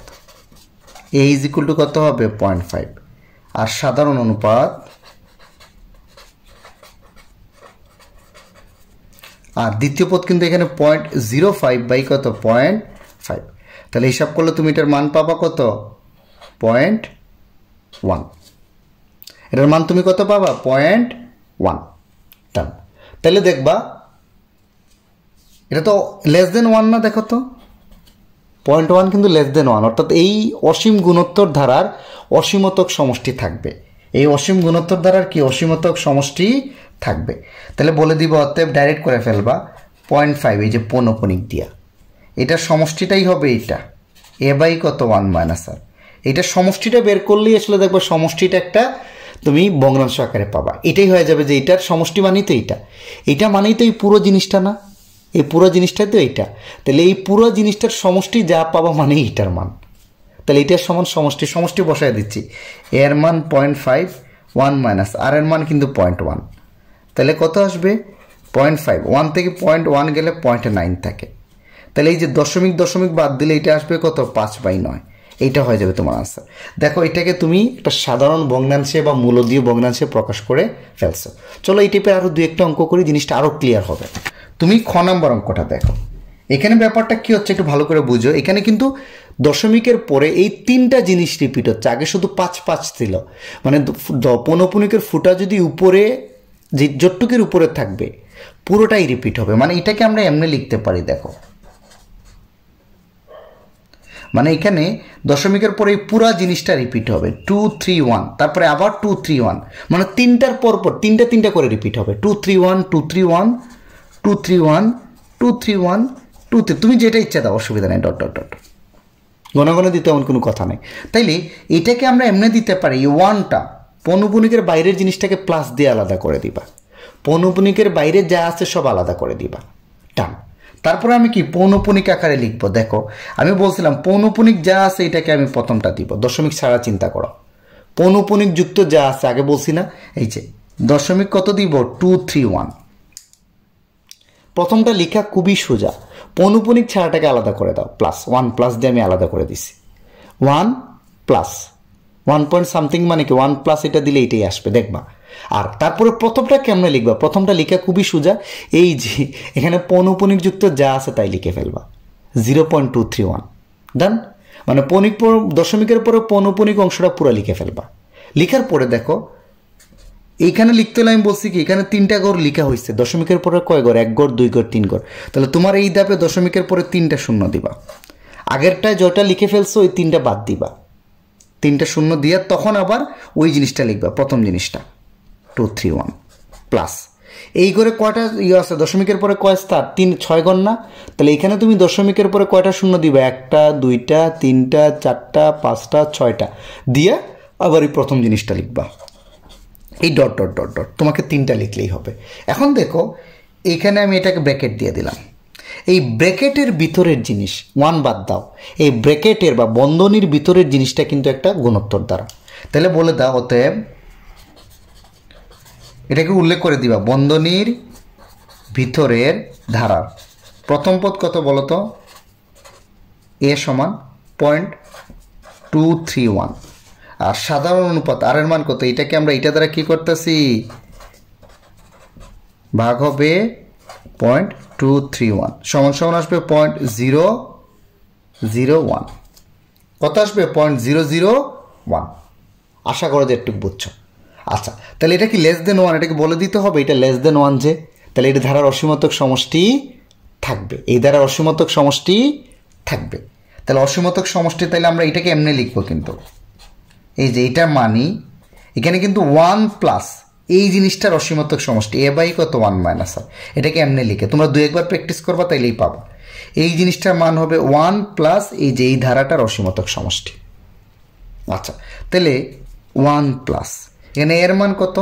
এ ইজ ইকুয়াল টু কত হবে পয়েন্ট ফাইভ আর সাধারণ অনুপাত আর দ্বিতীয় পদ কিন্তু এখানে পয়েন্ট জিরো ফাইভ বাই কত পয়েন্ট ফাইভ তাহলে হিসাব করলে তুমি এটার মান পাবা কত পয়েন্ট ওয়ান এটার মান তুমি কত পাবা পয়েন্ট ওয়ান তাহলে দেখবা এটা তো লেস দেন ওয়ান না দেখো তো পয়েন্ট ওয়ান কিন্তু লেস দেন ওয়ান অর্থাৎ এই অসীম গুণোত্তর ধারার অসীমতক সমষ্টি থাকবে এই অসীম গুণোত্তর ধারার কি অসীমতক সমষ্টি থাকবে তাহলে বলে দিব অতএব ডাইরেক্ট করে ফেলবা পয়েন্ট ফাইভ এই যে পনপনিক দিয়া এটা সমষ্টিটাই হবে এইটা এ বাই কত ওয়ান মাইনাস আর এটা সমষ্টিটা বের করলেই আসলে দেখবে সমষ্টিটা একটা তুমি ভগ্নাংশ আকারে পাবা এটাই হয়ে যাবে যে এটার সমষ্টি মানেই তো এইটা এটা মানেই তো এই পুরো জিনিসটা না এই পুরো জিনিসটাই তো এইটা তাহলে এই পুরো জিনিসটার সমষ্টি যা পাবা মানে এইটার মান তাহলে এটার সমান সমষ্টি সমষ্টি বসায় দিচ্ছি এর মান পয়েন্ট ফাইভ ওয়ান মাইনাস আর এর মান কিন্তু পয়েন্ট ওয়ান তাহলে কত আসবে পয়েন্ট ফাইভ ওয়ান থেকে পয়েন্ট ওয়ান গেলে পয়েন্ট নাইন থাকে তাহলে এই যে দশমিক দশমিক বাদ দিলে এটা আসবে কত পাঁচ বাই নয় এইটা হয়ে যাবে তোমার আনসার দেখো এটাকে তুমি একটা সাধারণ ভগ্নাংশে বা মূলদীয় ভগ্নাংশে প্রকাশ করে ফেলছো চলো এই টাইপের আরও দু একটা অঙ্ক করে জিনিসটা আরও ক্লিয়ার হবে তুমি খ নম্বর অঙ্কটা দেখো এখানে ব্যাপারটা কি হচ্ছে একটু ভালো করে বুঝো এখানে কিন্তু দশমিকের পরে এই তিনটা জিনিস রিপিট হচ্ছে আগে শুধু পাঁচ পাঁচ ছিল মানে পনপনিকের ফুটা যদি উপরে যে জটটুকের উপরে থাকবে পুরোটাই রিপিট হবে মানে এটাকে আমরা এমনি লিখতে পারি দেখো মানে এখানে দশমিকের পরে পুরা জিনিসটা রিপিট হবে টু থ্রি ওয়ান তারপরে আবার টু থ্রি ওয়ান মানে তিনটার পর পর তিনটা তিনটা করে রিপিট হবে two three one two three one two three one two three one two three তুমি যেটা ইচ্ছা দাও অসুবিধা নেই ডট ডট ডট গণগণে দিতে এমন কোনো কথা নেই তাইলে এটাকে আমরা এমনি দিতে পারি এই ওয়ানটা পণুপণিকের বাইরের জিনিসটাকে প্লাস দিয়ে আলাদা করে দিবা পৌনপুনিকের বাইরে যা আছে সব আলাদা করে দিবা টান তারপরে আমি কি পৌনপুনিক আকারে লিখব দেখো আমি বলছিলাম পৌনপুনিক যা আছে এটাকে আমি প্রথমটা দিব দশমিক ছাড়া চিন্তা করো পৌনপুনিক যুক্ত যা আছে আগে বলছি না এই যে দশমিক কত দিব টু থ্রি ওয়ান প্রথমটা লেখা খুবই সোজা পনুপনিক ছাড়াটাকে আলাদা করে দাও প্লাস ওয়ান প্লাস দিয়ে আমি আলাদা করে দিছি one plus one point something মানে কি ওয়ান প্লাস এটা দিলে এটাই আসবে দেখবা আর তারপরে প্রথমটা কেমনে লিখবা প্রথমটা লিখা খুবই সোজা এই যে এখানে পনুপনিক যুক্ত যা আছে তাই লিখে ফেলবা zero point two three one done মানে পনিক দশমিকের পরে পনুপনিক অংশটা পুরো লিখে ফেলবা লিখার পরে দেখো এইখানে লিখতে হলে আমি বলছি কি এখানে তিনটা গড় লিখা হয়েছে দশমিকের পরে কয় গড় এক গড় দুই গড় তিন গড় তাহলে তোমার এই ধাপে দশমিকের পরে তিনটা শূন্য দিবা আগেরটায় যটা লিখে ফেলছো ওই তিনটা বাদ দিবা তিনটা শূন্য দিয়ে তখন আবার ওই জিনিসটা লিখবা প্রথম জিনিসটা টু থ্রি ওয়ান প্লাস এই করে কয়টা ইয়ে আছে দশমিকের পরে কয় স্টার তিন ছয় গণ না তাহলে এখানে তুমি দশমিকের পরে কয়টা শূন্য দিবা একটা দুইটা তিনটা চারটা পাঁচটা ছয়টা দিয়ে আবার এই প্রথম জিনিসটা লিখবা এই ডট ডট ডট ডট তোমাকে তিনটা লিখলেই হবে এখন দেখো এখানে আমি এটাকে ব্র্যাকেট দিয়ে দিলাম এই ব্র্যাকেটের ভিতরের জিনিস ওয়ান বাদ দাও এই ব্র্যাকেটের বা বন্ধনীর ভিতরের জিনিসটা কিন্তু একটা গুণোত্তর দ্বারা তাহলে বলে দাও অতএব এটাকে উল্লেখ করে দিবা বন্ধনীর ভিতরের ধারা প্রথম পদ কত বলতো এ সমান পয়েন্ট টু থ্রি ওয়ান আর সাধারণ অনুপাত আর এর মান কত এটাকে আমরা এটা দ্বারা কি করতেছি ভাগ হবে পয়েন্ট টু থ্রি ওয়ান সমান সমান আসবে পয়েন্ট জিরো জিরো ওয়ান কত আসবে পয়েন্ট জিরো জিরো ওয়ান আশা করো যে একটু বুঝছো আচ্ছা তাহলে এটা কি লেস দেন ওয়ান এটাকে বলে দিতে হবে এটা লেস দেন ওয়ান যে তাহলে এটা ধারার অসীমতক সমষ্টি থাকবে এই ধারার অসীমতক সমষ্টি থাকবে তাহলে অসীমতক সমষ্টি তাহলে আমরা এটাকে এমনি লিখবো কিন্তু এই যে এটা মানি এখানে কিন্তু ওয়ান প্লাস এই জিনিসটার অসীমাত্মক সমষ্টি এ বাই কত ওয়ান মাইনাস আর এটাকে এমনি লিখে তোমরা দু একবার প্র্যাকটিস করবা তাইলেই পাবা এই জিনিসটার মান হবে ওয়ান প্লাস এই যে এই ধারাটার অসীমাত্মক সমষ্টি আচ্ছা তাহলে ওয়ান প্লাস এখানে এর মান কত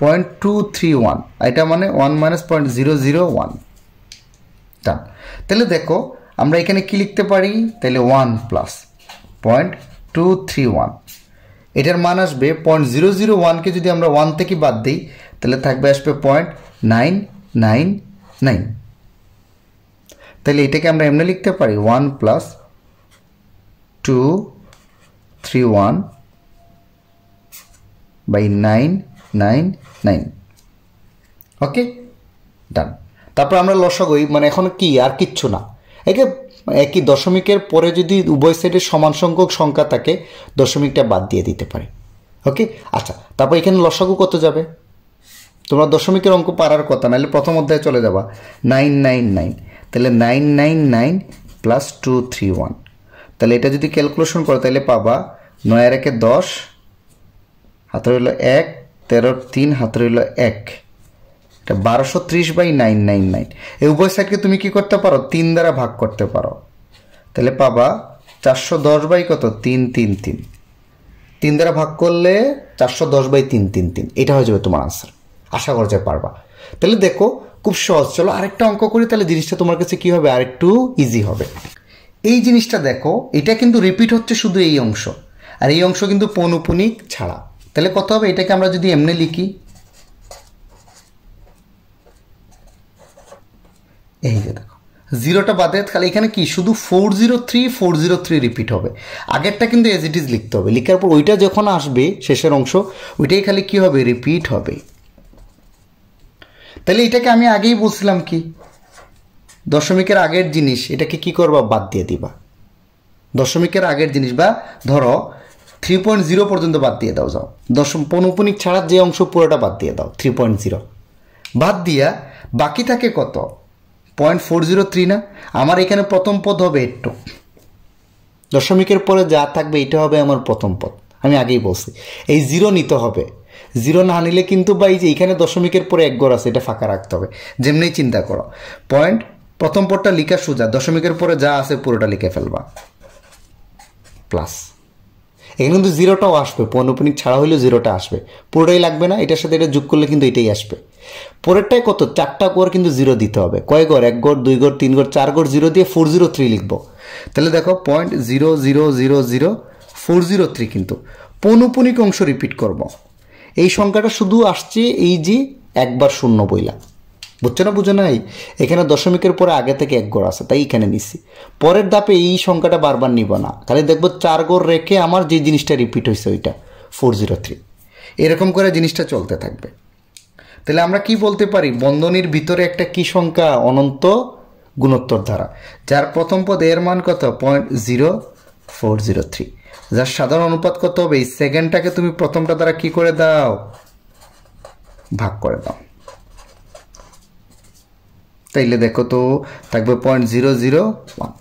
পয়েন্ট টু থ্রি ওয়ান এটা মানে one minus point zero zero one তাহলে দেখো আমরা এখানে কি লিখতে পারি তাহলে one plus point two three one এটার মান আসবে পয়েন্ট জিরো জিরো ওয়ানকে যদি আমরা ওয়ান থেকে বাদ দিই তাহলে থাকবে আসবে পয়েন্ট নাইন নাইন নাইন তাহলে এটাকে আমরা এমনি লিখতে পারি one plus two three one by nine nine nine okay done তারপর আমরা লসগই মানে এখন কি আর কিচ্ছু না একে একই দশমিকের পরে যদি উভয় সাইডে সমান সংখ্যক সংখ্যা থাকে দশমিকটা বাদ দিয়ে দিতে পারে ওকে আচ্ছা তারপর এখানে লসাগু কত যাবে তোমরা দশমিকের অঙ্ক পারার কথা নাহলে প্রথম অধ্যায়ে চলে যাবা নাইন নাইন নাইন তাহলে nine nine nine plus two three one তাহলে এটা যদি ক্যালকুলেশন করো তাহলে পাবা নয় আর একে দশ হাতে রইল এক তেরোর তিন হাতে রইল এক এটা বারোশো ত্রিশ বাই নাইন নাইন নাইন এই উভয় সাইডকে তুমি কি করতে পারো তিন দ্বারা ভাগ করতে পারো তাহলে পাবা চারশো দশ বাই কত তিন তিন তিন তিন দ্বারা ভাগ করলে চারশো দশ বাই তিন তিন তিন এটা হয়ে যাবে তোমার আনসার আশা করা যায় পারবা তাহলে দেখো খুব সহজ চলো আরেকটা অঙ্ক করি তাহলে জিনিসটা তোমার কাছে কী হবে আরেকটু ইজি হবে এই জিনিসটা দেখো এটা কিন্তু রিপিট হচ্ছে শুধু এই অংশ আর এই অংশ কিন্তু পৌনপুনিক ছাড়া তাহলে কত হবে এটাকে আমরা যদি এমনি লিখি এই যে দেখো জিরোটা বাদে তাহলে এখানে কি শুধু four zero three four zero three repeat হবে আগেরটা কিন্তু এজ ইট ইজ লিখতে হবে লিখার পর ওইটা যখন আসবে শেষের অংশ ওইটাই খালি কি হবে রিপিট হবে তাহলে এটাকে আমি আগেই বলছিলাম কি দশমিকের আগের জিনিস এটাকে কি করবা বাদ দিয়ে দিবা দশমিকের আগের জিনিস বা ধরো থ্রি পয়েন্ট জিরো পর্যন্ত বাদ দিয়ে দাও যাও দশম পনপনিক ছাড়া যে অংশ পুরোটা বাদ দিয়ে দাও থ্রি পয়েন্ট জিরো বাদ দিয়া বাকি থাকে কত পয়েন্ট ফোর জিরো থ্রি না আমার এখানে প্রথম পদ হবে এট্টু দশমিকের পরে যা থাকবে এটা হবে আমার প্রথম পদ আমি আগেই বলছি এই জিরো নিতে হবে জিরো না নিলে কিন্তু বা এই যে এখানে দশমিকের পরে এক গড় আছে এটা ফাঁকা রাখতে হবে যেমনি চিন্তা করো পয়েন্ট প্রথম পদটা লিখা সোজা দশমিকের পরে যা আছে পুরোটা লিখে ফেলবা প্লাস এখানে কিন্তু জিরোটাও আসবে পণ্যপনিক ছাড়া হলেও জিরোটা আসবে পুরোটাই লাগবে না এটার সাথে এটা যোগ করলে কিন্তু এটাই আসবে পরেরটায় কত চারটা গড় কিন্তু জিরো দিতে হবে কয় গড় এক গড় দুই গড় তিন গড় চার গড় জিরো দিয়ে ফোর জিরো থ্রি লিখবো তাহলে দেখো point zero zero zero zero four zero three কিন্তু পনুপনিক অংশ রিপিট করব এই সংখ্যাটা শুধু আসছে এই যে একবার শূন্য বইলা বুঝছো না বুঝো নাই এখানে দশমিকের পরে আগে থেকে এক গড় আছে তাই এখানে নিছি পরের ধাপে এই সংখ্যাটা বারবার নিব না খালি দেখবো চার গড় রেখে আমার যে জিনিসটা রিপিট হয়েছে ওইটা ফোর জিরো থ্রি এরকম করে জিনিসটা চলতে থাকবে তাহলে আমরা কি বলতে পারি বন্ধনীর ভিতরে একটা কি সংখ্যা অনন্ত গুণোত্তর ধারা যার প্রথম পদ এর মান কত point zero four zero three যার সাধারণ অনুপাত কত হবে এই সেকেন্ডটাকে তুমি প্রথমটা দ্বারা কি করে দাও ভাগ করে দাও তাইলে দেখো তো থাকবে পয়েন্ট জিরো জিরো ওয়ান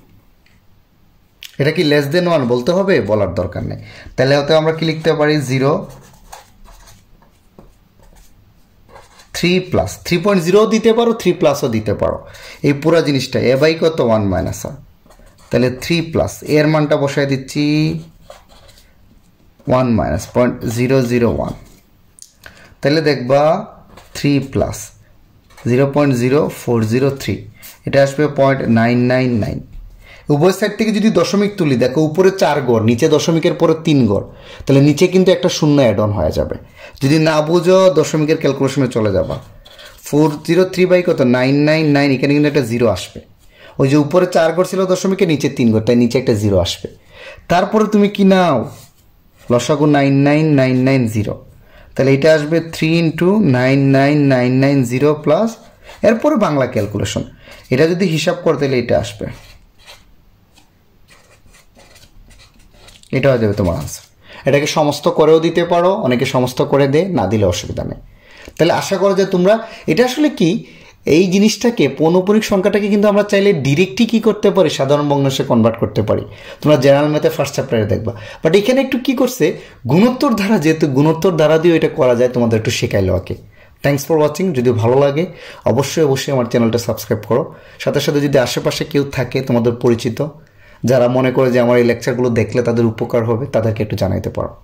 এটা কি লেস দেন ওয়ান বলতে হবে বলার দরকার নেই তাহলে হয়তো আমরা কি লিখতে পারি zero three plus three point zero দিতে পারো থ্রি প্লাসও দিতে পারো এই পুরো জিনিসটা এ বাই কত ওয়ান মাইনাস আর তাহলে থ্রি প্লাস এর মানটা বসায় দিচ্ছি one minus point zero zero one তাহলে দেখবা three plus zero point zero four zero three এটা আসবে পয়েন্ট নাইন নাইন নাইন উভয় সাইড থেকে যদি দশমিক তুলি দেখো উপরে চার গড় নিচে দশমিকের পরে তিন গড় তাহলে নিচে কিন্তু একটা শূন্য অ্যাড অন হয়ে যাবে যদি না বুঝো দশমিকের ক্যালকুলেশনে চলে যাবা ফোর জিরো থ্রি বাই কত নাইন নাইন নাইন এখানে কিন্তু একটা জিরো আসবে ওই যে উপরে চার গড় ছিল দশমিকে নিচে তিন গড় তাই নিচে একটা জিরো আসবে তারপরে তুমি কি নাও লসাগু nine nine nine nine zero তাহলে এটা আসবে three into nine nine nine nine zero plus এরপরে বাংলা ক্যালকুলেশন এটা যদি হিসাব করতে এটা আসবে এটা হয়ে যাবে তোমার আনসার এটাকে সমস্ত করেও দিতে পারো অনেকে সমস্ত করে দে না দিলে অসুবিধা নেই তাহলে আশা করো যে তোমরা এটা আসলে কি এই জিনিসটাকে পৌনপরিক সংখ্যাটাকে কিন্তু আমরা চাইলে ডিরেক্টই কী করতে পারি সাধারণ বংশে কনভার্ট করতে পারি তোমরা জেনারেল ম্যাথে ফার্স্ট চ্যাপ্টারে দেখবা বাট এখানে একটু কি করছে গুণোত্তর ধারা যেহেতু গুণোত্তর ধারা দিয়েও এটা করা যায় তোমাদের একটু শেখাইলো আগে থ্যাংকস ফর ওয়াচিং যদি ভালো লাগে অবশ্যই অবশ্যই আমার চ্যানেলটা সাবস্ক্রাইব করো সাথে সাথে যদি আশেপাশে কেউ থাকে তোমাদের পরিচিত যারা মনে করে যে আমার এই লেকচারগুলো দেখলে তাদের উপকার হবে তাদেরকে একটু জানাইতে পারো